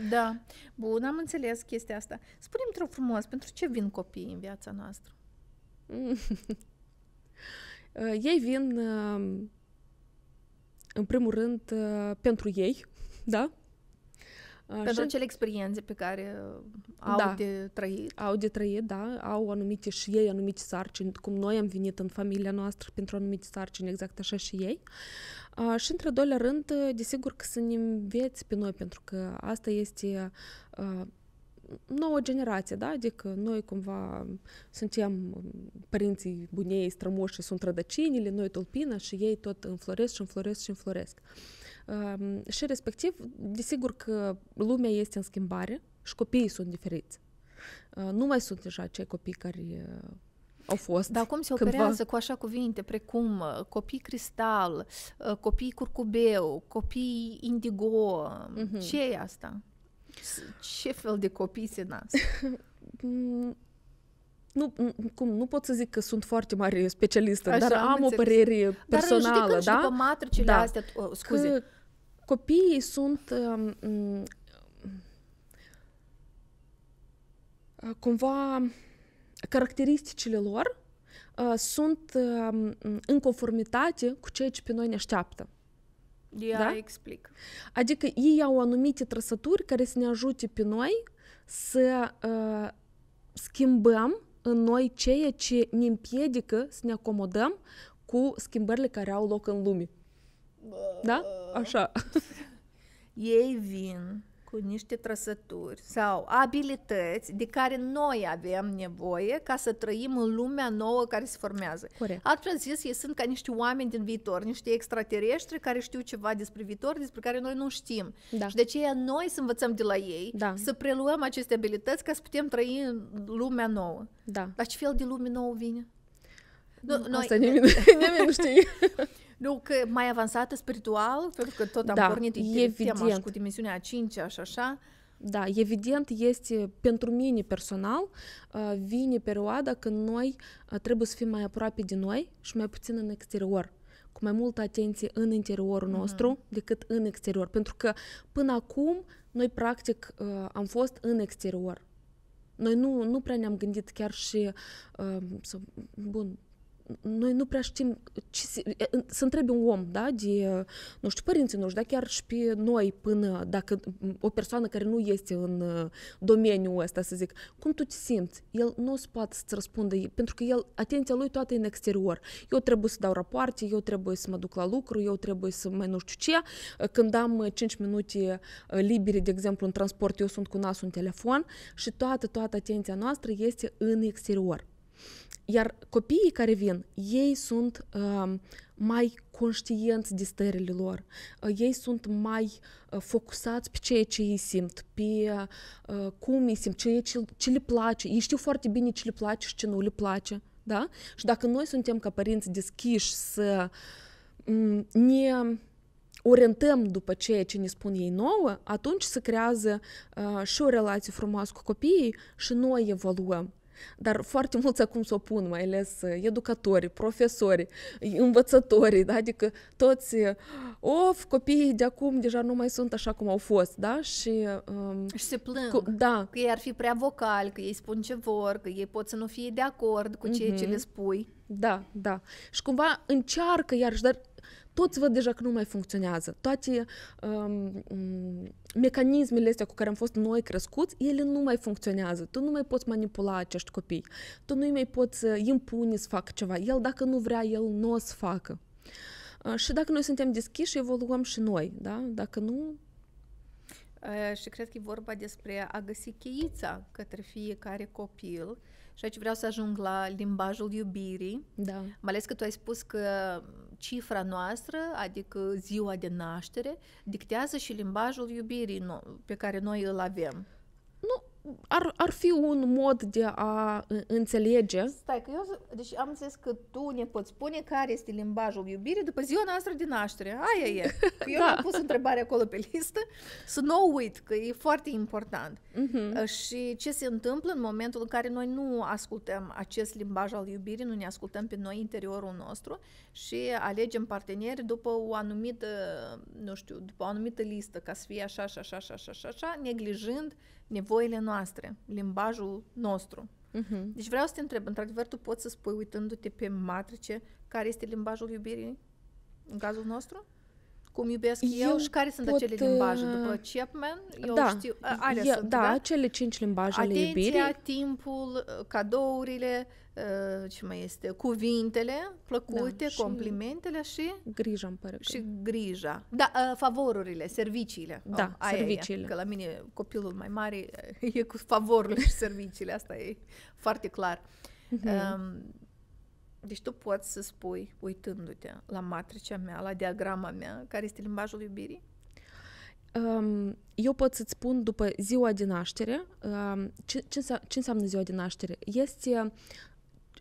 Da. da. Bun, am înțeles chestia asta. Spune-mi, într frumos, pentru ce vin copiii în viața noastră? Uh, ei vin, uh, în primul rând, pentru ei, da? Pentru și... cele experiențe pe care uh, au da, de trăit. Au de trăit, da, au anumite și ei anumite sarcini, cum noi am venit în familia noastră pentru anumite sarcini, exact așa și ei. Uh, și într o doilea rând, uh, desigur că să ne înveți pe noi, pentru că asta este uh, nouă generație, da? Adică noi cumva suntem părinții bunei, strămoșii sunt rădăcinile, noi tulpina și ei tot înfloresc și înfloresc și înfloresc. Uh, și respectiv, desigur că lumea este în schimbare și copiii sunt diferiți. Ă, nu mai sunt deja cei copii care ă, au fost. Dar cum se operează cu așa cuvinte precum ă, copii cristal, copii curcubeu, copii indigo? Mm-hmm. Ce e asta? Ce fel de copii se nasc? Mm, nu, cum, nu pot să zic că sunt foarte mare specialistă, Așa, dar am, înțeles. o părere personală. Dar da? matricile da. astea, oh, scuze. Că copiii sunt um, mm, uh, cumva caracteristicile lor uh, sunt uh, în conformitate cu ceea ce pe noi ne așteaptă. Ea da? explic. Adică ei au anumite trăsături care să ne ajute pe noi să uh, schimbăm în noi ceea ce ne împiedică să ne acomodăm cu schimbările care au loc în lume. Da? Așa. Ei vin cu niște trăsături sau abilități de care noi avem nevoie ca să trăim în lumea nouă care se formează. Corect. Altfel zis, ei sunt ca niște oameni din viitor, niște extraterestre care știu ceva despre viitor, despre care noi nu știm. Da. Și de aceea noi să învățăm de la ei, da. să preluăm aceste abilități ca să putem trăi în lumea nouă. Da. Dar ce fel de lume nouă vine? Nu, noi... Asta nimeni, nimeni nu știe. Nu, că mai avansată spiritual, pentru că tot am da, pornit evident. cu dimensiunea a cincea și așa. Da, evident este, pentru mine personal, uh, vine perioada când noi uh, trebuie să fim mai aproape de noi și mai puțin în exterior cu mai multă atenție în interiorul mhm. nostru uh-huh. decât în exterior. Pentru că până acum noi practic uh, am fost în exterior. Noi nu, nu prea ne-am gândit chiar și, uh, să, bun, noi nu prea știm ce se, să întrebe un om, da, de, nu știu, părinții noștri, da, chiar și pe noi până, dacă o persoană care nu este în uh, domeniul ăsta, să zic, cum tu te simți? El nu o să poate să-ți răspundă, pentru că el, atenția lui toată e în exterior. Eu trebuie să dau rapoarte, eu trebuie să mă duc la lucru, eu trebuie să mai nu știu ce. Uh, când am 5 uh, minute libere, de exemplu, în transport, eu sunt cu nasul în telefon și toată, toată atenția noastră este în exterior. Iar copiii care vin, ei sunt uh, mai conștienți de stările lor, uh, ei sunt mai uh, focusați pe ceea ce ei simt, pe uh, cum ei simt, ce, ce, ce le place. Ei știu foarte bine ce le place și ce nu le place. Da? Și dacă noi suntem ca părinți deschiși să mm, ne orientăm după ceea ce ne spun ei nouă, atunci se creează uh, și o relație frumoasă cu copiii și noi evoluăm. Dar foarte mulți acum o pun mai ales uh, educatorii, profesori, învățătorii, da? adică toți, uh, of, copiii de acum deja nu mai sunt așa cum au fost, da? Și, um, și se plâng cu, da. că ei ar fi prea vocali, că ei spun ce vor, că ei pot să nu fie de acord cu ceea mm-hmm. ce mhm. le spui. Da, da. Și cumva încearcă iarăși, dar toți văd deja că nu mai funcționează. Toate um, um, mecanismele astea cu care am fost noi crescuți, ele nu mai funcționează. Tu nu mai poți manipula acești copii. Tu nu mai poți uh, impune să facă ceva. El, dacă nu vrea, el nu o să facă. Uh, și dacă noi suntem deschiși, evoluăm și noi, da? Dacă nu... Uh, și cred că e vorba despre a găsi cheița către fiecare copil și aici vreau să ajung la limbajul iubirii, da. mai ales că tu ai spus că cifra noastră, adică ziua de naștere, dictează și limbajul iubirii pe care noi îl avem ar, ar fi un mod de a înțelege. Stai, că eu deci am zis că tu ne poți spune care este limbajul iubirii după ziua noastră de naștere. Aia e. Eu da. am pus întrebarea acolo pe listă. Să nu n-o uit, că e foarte important. Uh-huh. Și ce se întâmplă în momentul în care noi nu ascultăm acest limbaj al iubirii, nu ne ascultăm pe noi interiorul nostru și alegem parteneri după o anumită, nu știu, după o anumită listă, ca să fie așa, așa, așa, așa, așa, așa, neglijând nevoile noastre, limbajul nostru. Uh-huh. Deci vreau să te întreb, într-adevăr tu poți să spui uitându-te pe matrice care este limbajul iubirii în cazul nostru? cum iubesc eu, eu și care sunt pot, acele limbaje uh, după Chapman. Eu da, știu, alea eu, sunt, da, da, cele cinci limbaje ale iubirii. Atenția, timpul, uh, cadourile, uh, ce mai este, cuvintele plăcute, da, și complimentele și... Grija, îmi pare Și grija. Da, favorurile, serviciile. Da, oh, serviciile. Aia, că la mine copilul mai mare e cu favorurile și serviciile, asta e foarte clar. Mm-hmm. Um, deci tu poți să spui, uitându-te la matricea mea, la diagrama mea, care este limbajul iubirii? Um, eu pot să-ți spun după ziua de naștere, um, ce, ce, ce înseamnă ziua de naștere? Este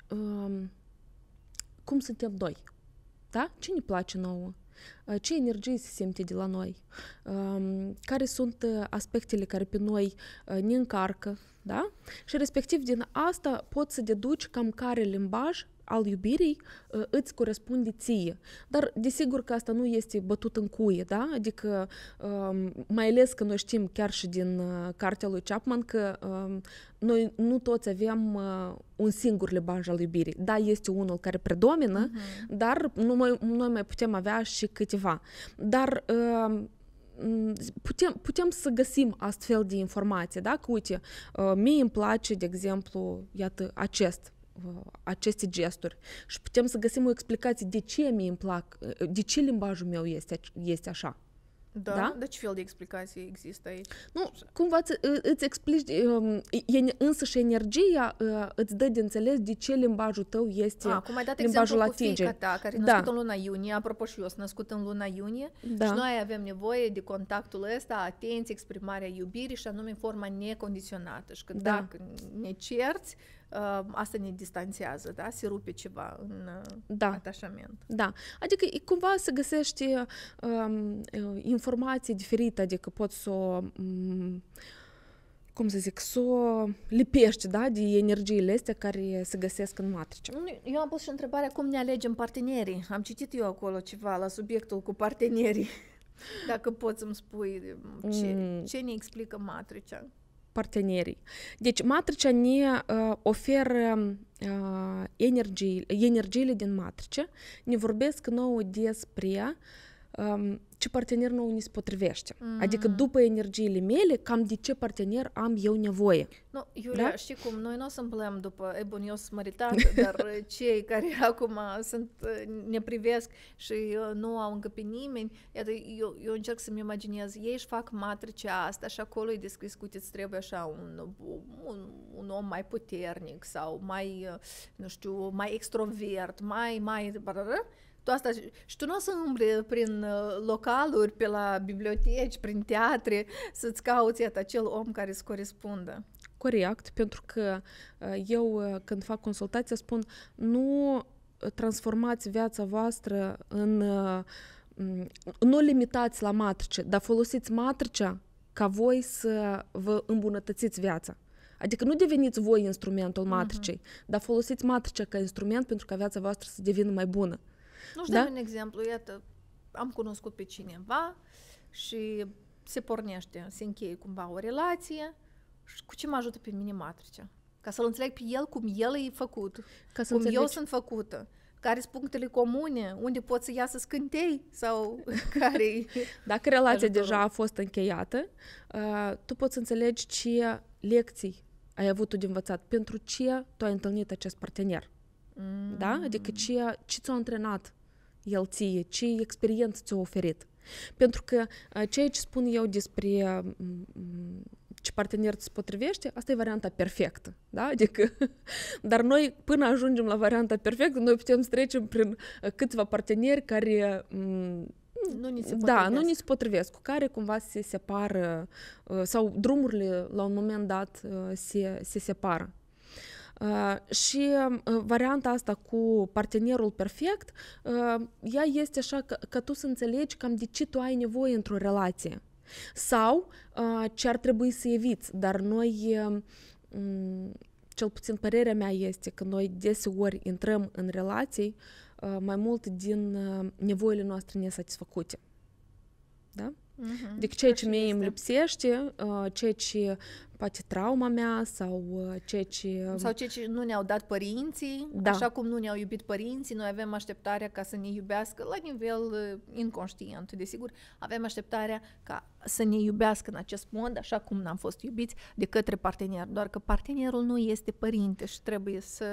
um, cum suntem noi, da? Ce ne place nouă? Uh, ce energie se simte de la noi? Care sunt uh, aspectele care pe noi uh, ne încarcă? Da? Și respectiv din asta poți să deduci cam care limbaj al iubirii ă, îți corespunde ție. Dar desigur că asta nu este bătut în cuie, da? Adică ă, mai ales că noi știm chiar și din ă, cartea lui Chapman că noi nu toți avem un singur limbaj al iubirii. Da, este unul care predomină, uh-huh. dar noi, noi mai putem avea și câteva. Dar putem, putem să găsim astfel de informații, da? Că, uite, mie îmi place, de exemplu, iată, acest Э, aceste gesturi și putem să găsim o explicație de ce mi îmi plac, uh, de ce limbajul meu este, este așa. Da? da? De ce fel de explicații există aici? Nu, cumva îți, îți explici, um, e, și energia uh, îți dă de înțeles de ce limbajul tău este A, cum ai dat limbajul cu fiica ta, care e da. născut în luna iunie, apropo și eu sunt născut în luna iunie da. și noi avem nevoie de contactul ăsta, atenție, exprimarea iubirii și anume în forma necondiționată. Și când da. dacă ne cerți, uh, asta ne distanțează, da? Se rupe ceva în uh, da. atașament. Da. Adică cumva să găsești um, informații diferite, adică poți să o um, cum să zic, să o lipești da, de energiile astea care se găsesc în matrice. Eu am pus și întrebarea cum ne alegem partenerii. Am citit eu acolo ceva la subiectul cu partenerii. Dacă poți să-mi spui ce, mm. ce ne explică matricea partenerii. Deci, matricea ne uh, oferă uh, energii, energiile din matrice, ne vorbesc nouă despre um, ce partener nou se potrivește. Mm-hmm. Adică după energiile mele, cam de ce partener am eu nevoie. No, Iulia, da? știi cum, noi nu o să împlăm după, e bun, eu sunt maritat, dar uh, cei care acum uh, sunt, uh, ne privesc și nu au încă pe nimeni, iată, eu, eu încerc să-mi imaginez, ei își fac matricea asta și acolo e descris cu ce-ți trebuie așa un, un, un om mai puternic sau mai, nu știu, mai extrovert, mai, mai tu asta și tu nu o să umbli prin uh, localuri, pe la biblioteci, prin teatre, să-ți cauți iată, acel om care îți corespundă. Corect, pentru că uh, eu uh, când fac consultație spun nu transformați viața voastră în nu limitați la matrice, dar folosiți matricea ca voi să vă îmbunătățiți viața. Adică nu deveniți voi instrumentul mhm. matricei, uh-huh. dar folosiți matricea ca instrument pentru ca viața voastră să devină mai bună nu știu, da? un exemplu, iată, am cunoscut pe cineva și se pornește, se încheie cumva o relație și cu ce mă ajută pe mine matricea? Ca să-l înțeleg pe el cum el e făcut, Ca să cum înțelegi. eu sunt făcută care sunt punctele comune, unde pot să iasă scântei sau care Dacă relația ajutorul. deja a fost încheiată, uh, tu poți înțelegi ce lecții ai avut tu de învățat, pentru ce tu ai întâlnit acest partener. Mm. Da? Adică mm. ce, ce ți-a antrenat el ție, ce experiență ți-a oferit. Pentru că ceea ce spun eu despre ce partener îți potrivește, asta e varianta perfectă. Da? Adică, dar noi, până ajungem la varianta perfectă, noi putem să trecem prin câțiva parteneri care nu ni se Da, nu ni se potrivesc, cu care cumva se separă sau drumurile la un moment dat se, se separă. Э, și varianta э, asta cu partenerul perfect, э, ea este așa că, că tu să înțelegi cam de ce tu ai nevoie într-o relație sau ce ar trebui să eviți, dar noi cel puțin părerea mea este că noi deseori intrăm în relații mai mult din nevoile noastre nesatisfăcute. Da? Uh-huh. Deci ceea ce mie este. îmi lipsește, ceea ce poate trauma mea sau ceea ce... Sau ceea ce nu ne-au dat părinții, da. așa cum nu ne-au iubit părinții, noi avem așteptarea ca să ne iubească la nivel inconștient, desigur, avem așteptarea ca să ne iubească în acest mod, așa cum n-am fost iubiți de către partener, doar că partenerul nu este părinte și trebuie să...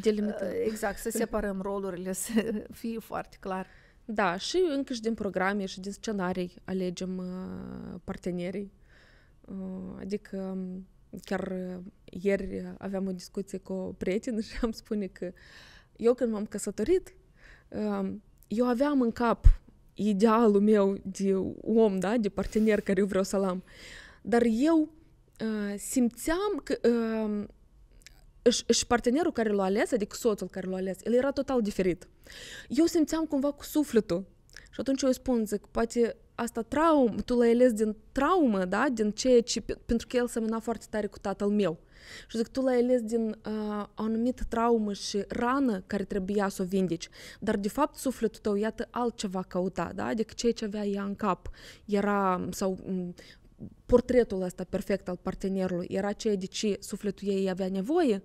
Delimităm. Exact, să separăm rolurile, să fie foarte clar. Da, și încă și din programe și din scenarii alegem uh, partenerii. Uh, adică um, chiar uh, ieri aveam o discuție cu o prietenă și am spune că eu când m-am căsătorit, um, eu aveam în cap idealul meu de om, da, de partener care eu vreau să-l am. Dar eu simțeam că um, și, și partenerul care l-a ales, adică soțul care l-a ales, el era total diferit. Eu simțeam cumva cu sufletul. Și atunci eu îi spun, zic, poate asta traum, tu l-ai ales din traumă, da? Din ceea ce, pentru că el semăna foarte tare cu tatăl meu. Și zic, tu l-ai ales din uh, o anumită traumă și rană care trebuia să o vindeci. Dar, de fapt, sufletul tău, iată, altceva căuta, da? Adică ceea ce avea ea în cap era, sau portretul ăsta perfect al partenerului era ceea de ce sufletul ei avea nevoie,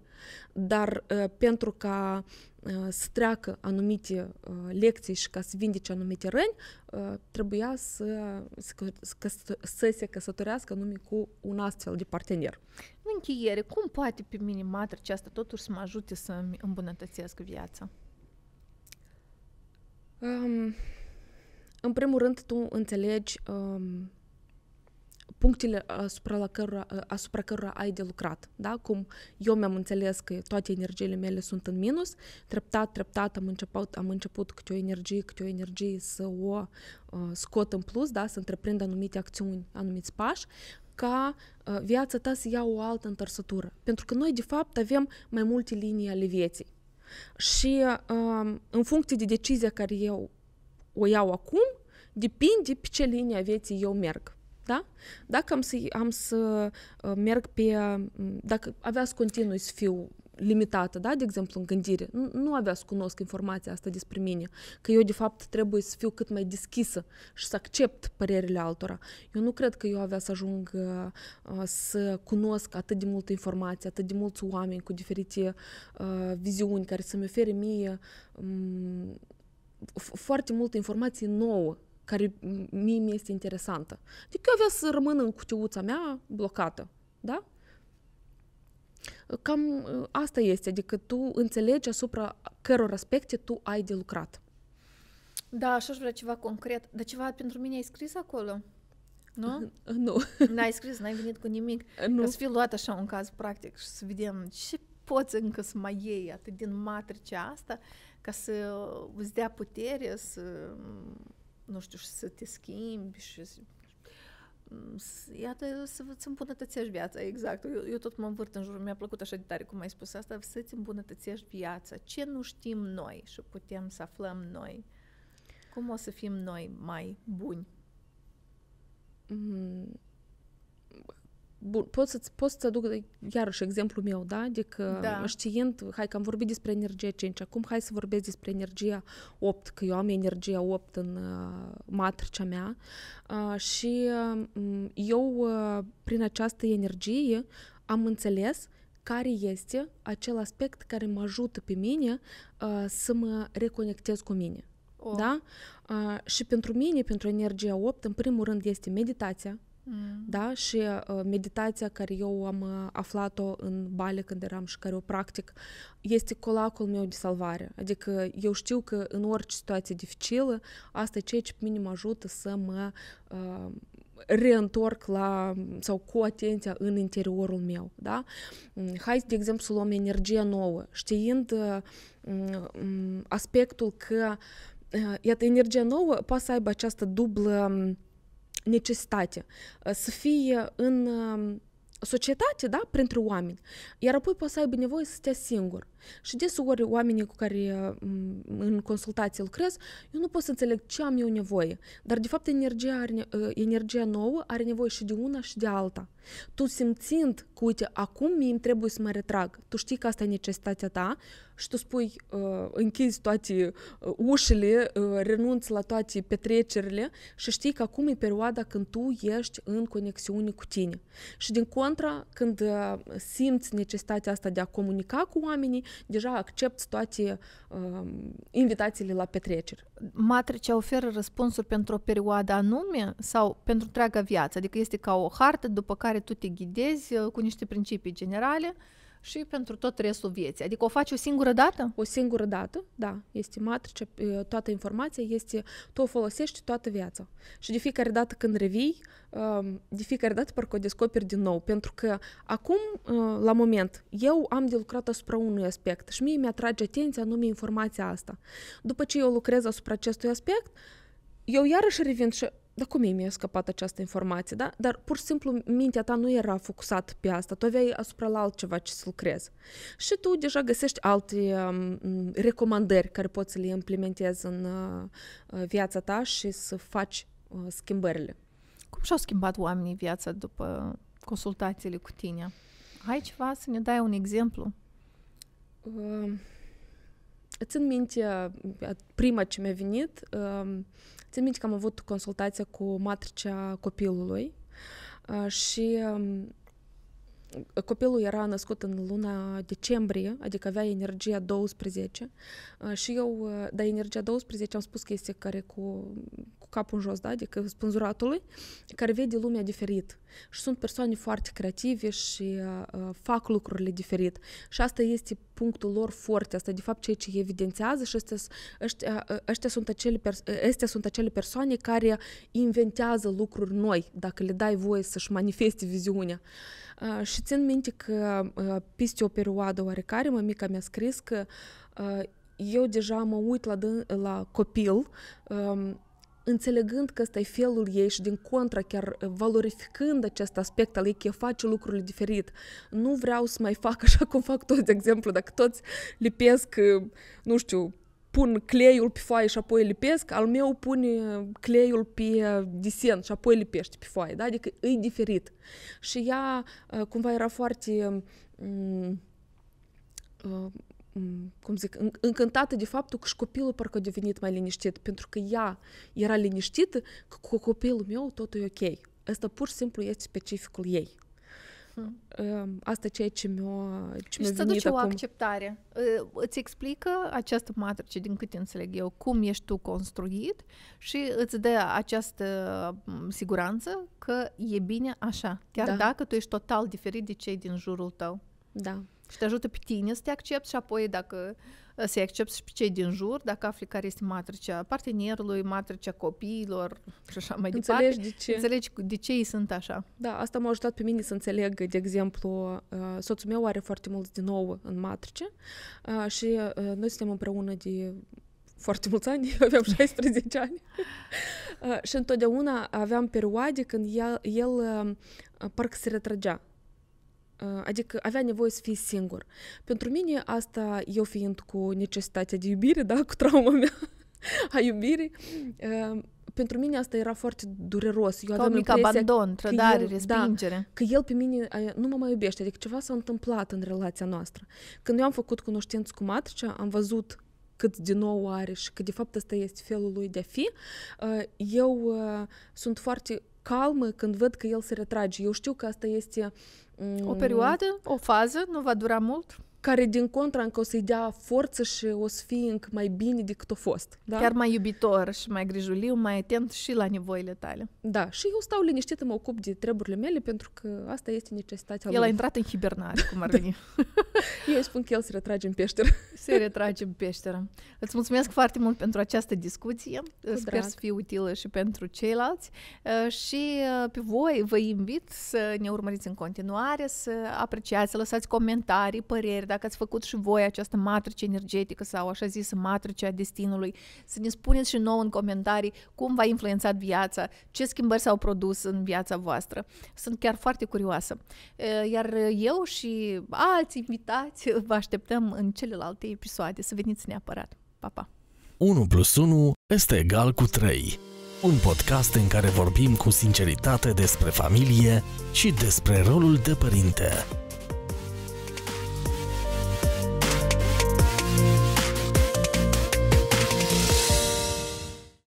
dar uh, pentru ca uh, să treacă anumite uh, lecții și ca să vindece anumite răni, uh, trebuia să, să, să, se căsătorească numai cu un astfel de partener. În încheiere, cum poate pe mine matră aceasta totuși să mă ajute să îmi îmbunătățesc viața? Um, în primul rând, tu înțelegi um, punctele asupra, cărora, asupra cărora ai de lucrat. Da? Cum eu mi-am înțeles că toate energiile mele sunt în minus, treptat, treptat am început, am început câte o energie, câte o energie să o uh, scot în plus, da? să întreprind anumite acțiuni, anumiți pași, ca uh, viața ta să ia o altă întorsătură. Pentru că noi, de fapt, avem mai multe linii ale vieții. Și uh, în funcție de decizia care eu o iau acum, depinde pe ce linie a vieții eu merg da? Dacă am să, am să ă, merg pe... Dacă avea să continui să fiu limitată, da, de exemplu, în gândire. Nu, nu avea să cunosc informația asta despre mine, că eu, de fapt, trebuie să fiu cât mai deschisă și să accept părerile altora. Eu nu cred că eu avea să ajung uh, să cunosc atât de multă informație, atât de mulți oameni cu diferite uh, viziuni care să-mi ofere mie um, foarte multă informație nouă care mie mi este interesantă. Adică eu avea să rămân în cutiuța mea blocată, da? Cam ă, asta este, adică tu înțelegi asupra căror aspecte tu ai de lucrat. Da, așa aș vrea ceva concret. Dar ceva pentru mine ai scris acolo? Nu? Ă, nu. N-ai scris, n-ai venit cu nimic. Ă, nu. să fi luat așa un caz practic și să vedem ce poți încă să mai iei atât din matricea asta ca să îți dea putere să nu știu, să te schimbi și hm, iată, să, să îmbunătățești viața, exact. Eu, eu tot mă învârt în jurul, mi-a plăcut așa de tare cum ai spus asta, să-ți îmbunătățești viața. Ce nu știm noi și putem să aflăm noi? Cum o să fim noi mai buni? Mm, Bun, pot să-ți, pot să-ți aduc iarăși exemplu meu, da? Adică da. știind, hai că am vorbit despre energia 5, deci acum hai să vorbesc despre energia 8, că eu am energia 8 în uh, matricea mea uh, și uh, eu uh, prin această energie am înțeles care este acel aspect care mă ajută pe mine uh, să mă reconectez cu mine. Oh. Da? Uh, și pentru mine, pentru energia 8, în primul rând este meditația, Mm. Da? Și uh, meditația care eu am uh, aflat-o în Bali când eram și care o practic este colacul meu de salvare. Adică eu știu că în orice situație dificilă, asta e ceea ce pe mine mă ajută să mă uh, reîntorc la sau cu atenția în interiorul meu. Da? Mm, hai, de exemplu, să luăm energie nouă, știind uh, mm, mm, aspectul că, uh, iată, energia nouă poate să aibă această dublă necesitate, uh, să fie în um, societate, da, printre oameni, iar apoi poți să aibă nevoie să stea singur. Și deseori oamenii cu care mm, în consultație lucrez, eu nu pot să înțeleg ce am eu nevoie. Dar de fapt energia, are, uh, energia nouă are nevoie și de una și de alta. Tu simțind că, uite, acum mie îmi trebuie să mă retrag. Tu știi că asta e necesitatea ta și tu spui, uh, închizi toate uh, ușile, uh, renunți la toate petrecerile și știi că acum e perioada când tu ești în conexiune cu tine. Și din contra, când uh, simți necesitatea asta de a comunica cu oamenii, deja accept toate uh, invitațiile la petreceri. Matricea oferă răspunsuri pentru o perioadă anume sau pentru întreaga viață? Adică este ca o hartă după care tu te ghidezi uh, cu niște principii generale și pentru tot restul vieții. Adică o faci o singură dată? O singură dată, da. Este matrice, toată informația este, tu o folosești toată viața. Și de fiecare dată când revii, um, de fiecare dată parcă o descoperi din nou. Pentru că acum, uh, la moment, eu am de lucrat asupra unui aspect și mie mi-atrage atenția anume informația asta. După ce eu lucrez asupra acestui aspect, eu iarăși revin și dar cum mi-a scăpat această informație, da? Dar pur și simplu mintea ta nu era focusat pe asta, tu aveai asupra la altceva ce să lucrezi. Și tu deja găsești alte um, recomandări care poți să le implementezi în uh, uh, viața ta și să faci uh, schimbările. Cum și-au schimbat oamenii viața după consultațiile cu tine? Hai ceva să ne dai un exemplu? Uh țin minte, uh, prima ce mi-a venit, um, țin minte că am avut consultația cu matricea copilului uh, și um, Copilul era născut în luna decembrie, adică avea energia 12 și eu, dar energia 12 am spus că este care cu, cu capul în jos, da? adică spânzuratului, care vede lumea diferit. Și sunt persoane foarte creative și uh, fac lucrurile diferit. Și asta este punctul lor foarte, asta de fapt ceea ce evidențiază și astea, astea, astea, sunt, acele pers- astea sunt acele persoane care inventează lucruri noi, dacă le dai voie să-și manifeste viziunea. Uh, și țin minte că peste o perioadă oarecare, mămica mi-a scris că eu deja mă uit la, la copil, înțelegând că ăsta e felul ei și din contra chiar valorificând acest aspect al ei că face lucrurile diferit. Nu vreau să mai fac așa cum fac toți, de exemplu, dacă toți lipesc, nu știu, pun cleiul pe foaie și apoi lipesc, al meu pune uh, cleiul pe uh, desen și apoi lipește pe foaie, da? adică e diferit. Și ea uh, cumva era foarte, mm, mm, cum zic, încântată de faptul că și copilul parcă a devenit mai liniștit, pentru că ea era liniștită că cu copilul meu totul e ok. Asta pur și simplu este specificul ei. Ă, asta ceea ce mi-a ce mi-a să deci duce acum. o acceptare. Ă, îți explică această matrice, din câte înțeleg eu, cum ești tu construit și îți dă această siguranță că e bine așa, chiar da. dacă tu ești total diferit de cei din jurul tău. Da. Și te ajută pe tine să te accepti și apoi dacă să accepti și pe cei din jur, dacă afli care este matricea partenerului, matricea copiilor și așa mai departe. Înțelegi de ce. Înțelegi de ce ei sunt așa. Da, asta m-a ajutat pe mine să înțeleg, de exemplu, uh, soțul meu are foarte mult din nou în matrice uh, și uh, noi suntem împreună de foarte mulți ani, aveam 16 ani. și întotdeauna aveam perioade când el, el parcă se retrăgea adică avea nevoie să fii singur. Pentru mine asta, eu fiind cu necesitatea de iubire, da, cu trauma mea a iubirii, pentru mine asta era foarte dureros. Eu aveam mic abandon, trădare, el, respingere. Da, că el pe mine nu mă mai iubește, adică ceva s-a întâmplat în relația noastră. Când eu am făcut cunoștință cu matricea, am văzut cât din nou are și că de fapt asta este felul lui de a fi, eu sunt foarte calmă când văd că el se retrage. Eu știu că asta este... Mm, o perioadă, o fază, nu va dura mult? care din contra încă o să-i dea forță și o să fie încă mai bine decât a fost. Da? Chiar mai iubitor și mai grijuliu, mai atent și la nevoile tale. Da, și eu stau liniștită, mă ocup de treburile mele pentru că asta este necesitatea el lui. El a intrat în hibernare, cum ar da. veni. eu îi spun că el se retrage în peșteră. se retrage în peșteră. Îți mulțumesc foarte mult pentru această discuție. Cu Sper drag. să fie utilă și pentru ceilalți. Uh, și uh, pe voi vă invit să ne urmăriți în continuare, să apreciați, să lăsați comentarii, păreri, dacă ați făcut și voi această matrice energetică sau așa zis matrice a destinului, să ne spuneți și nouă în comentarii cum v-a influențat viața, ce schimbări s-au produs în viața voastră. Sunt chiar foarte curioasă. Iar eu și alți invitați vă așteptăm în celelalte episoade să veniți neapărat. Pa, pa! 1 plus 1 este egal cu 3. Un podcast în care vorbim cu sinceritate despre familie și despre rolul de părinte.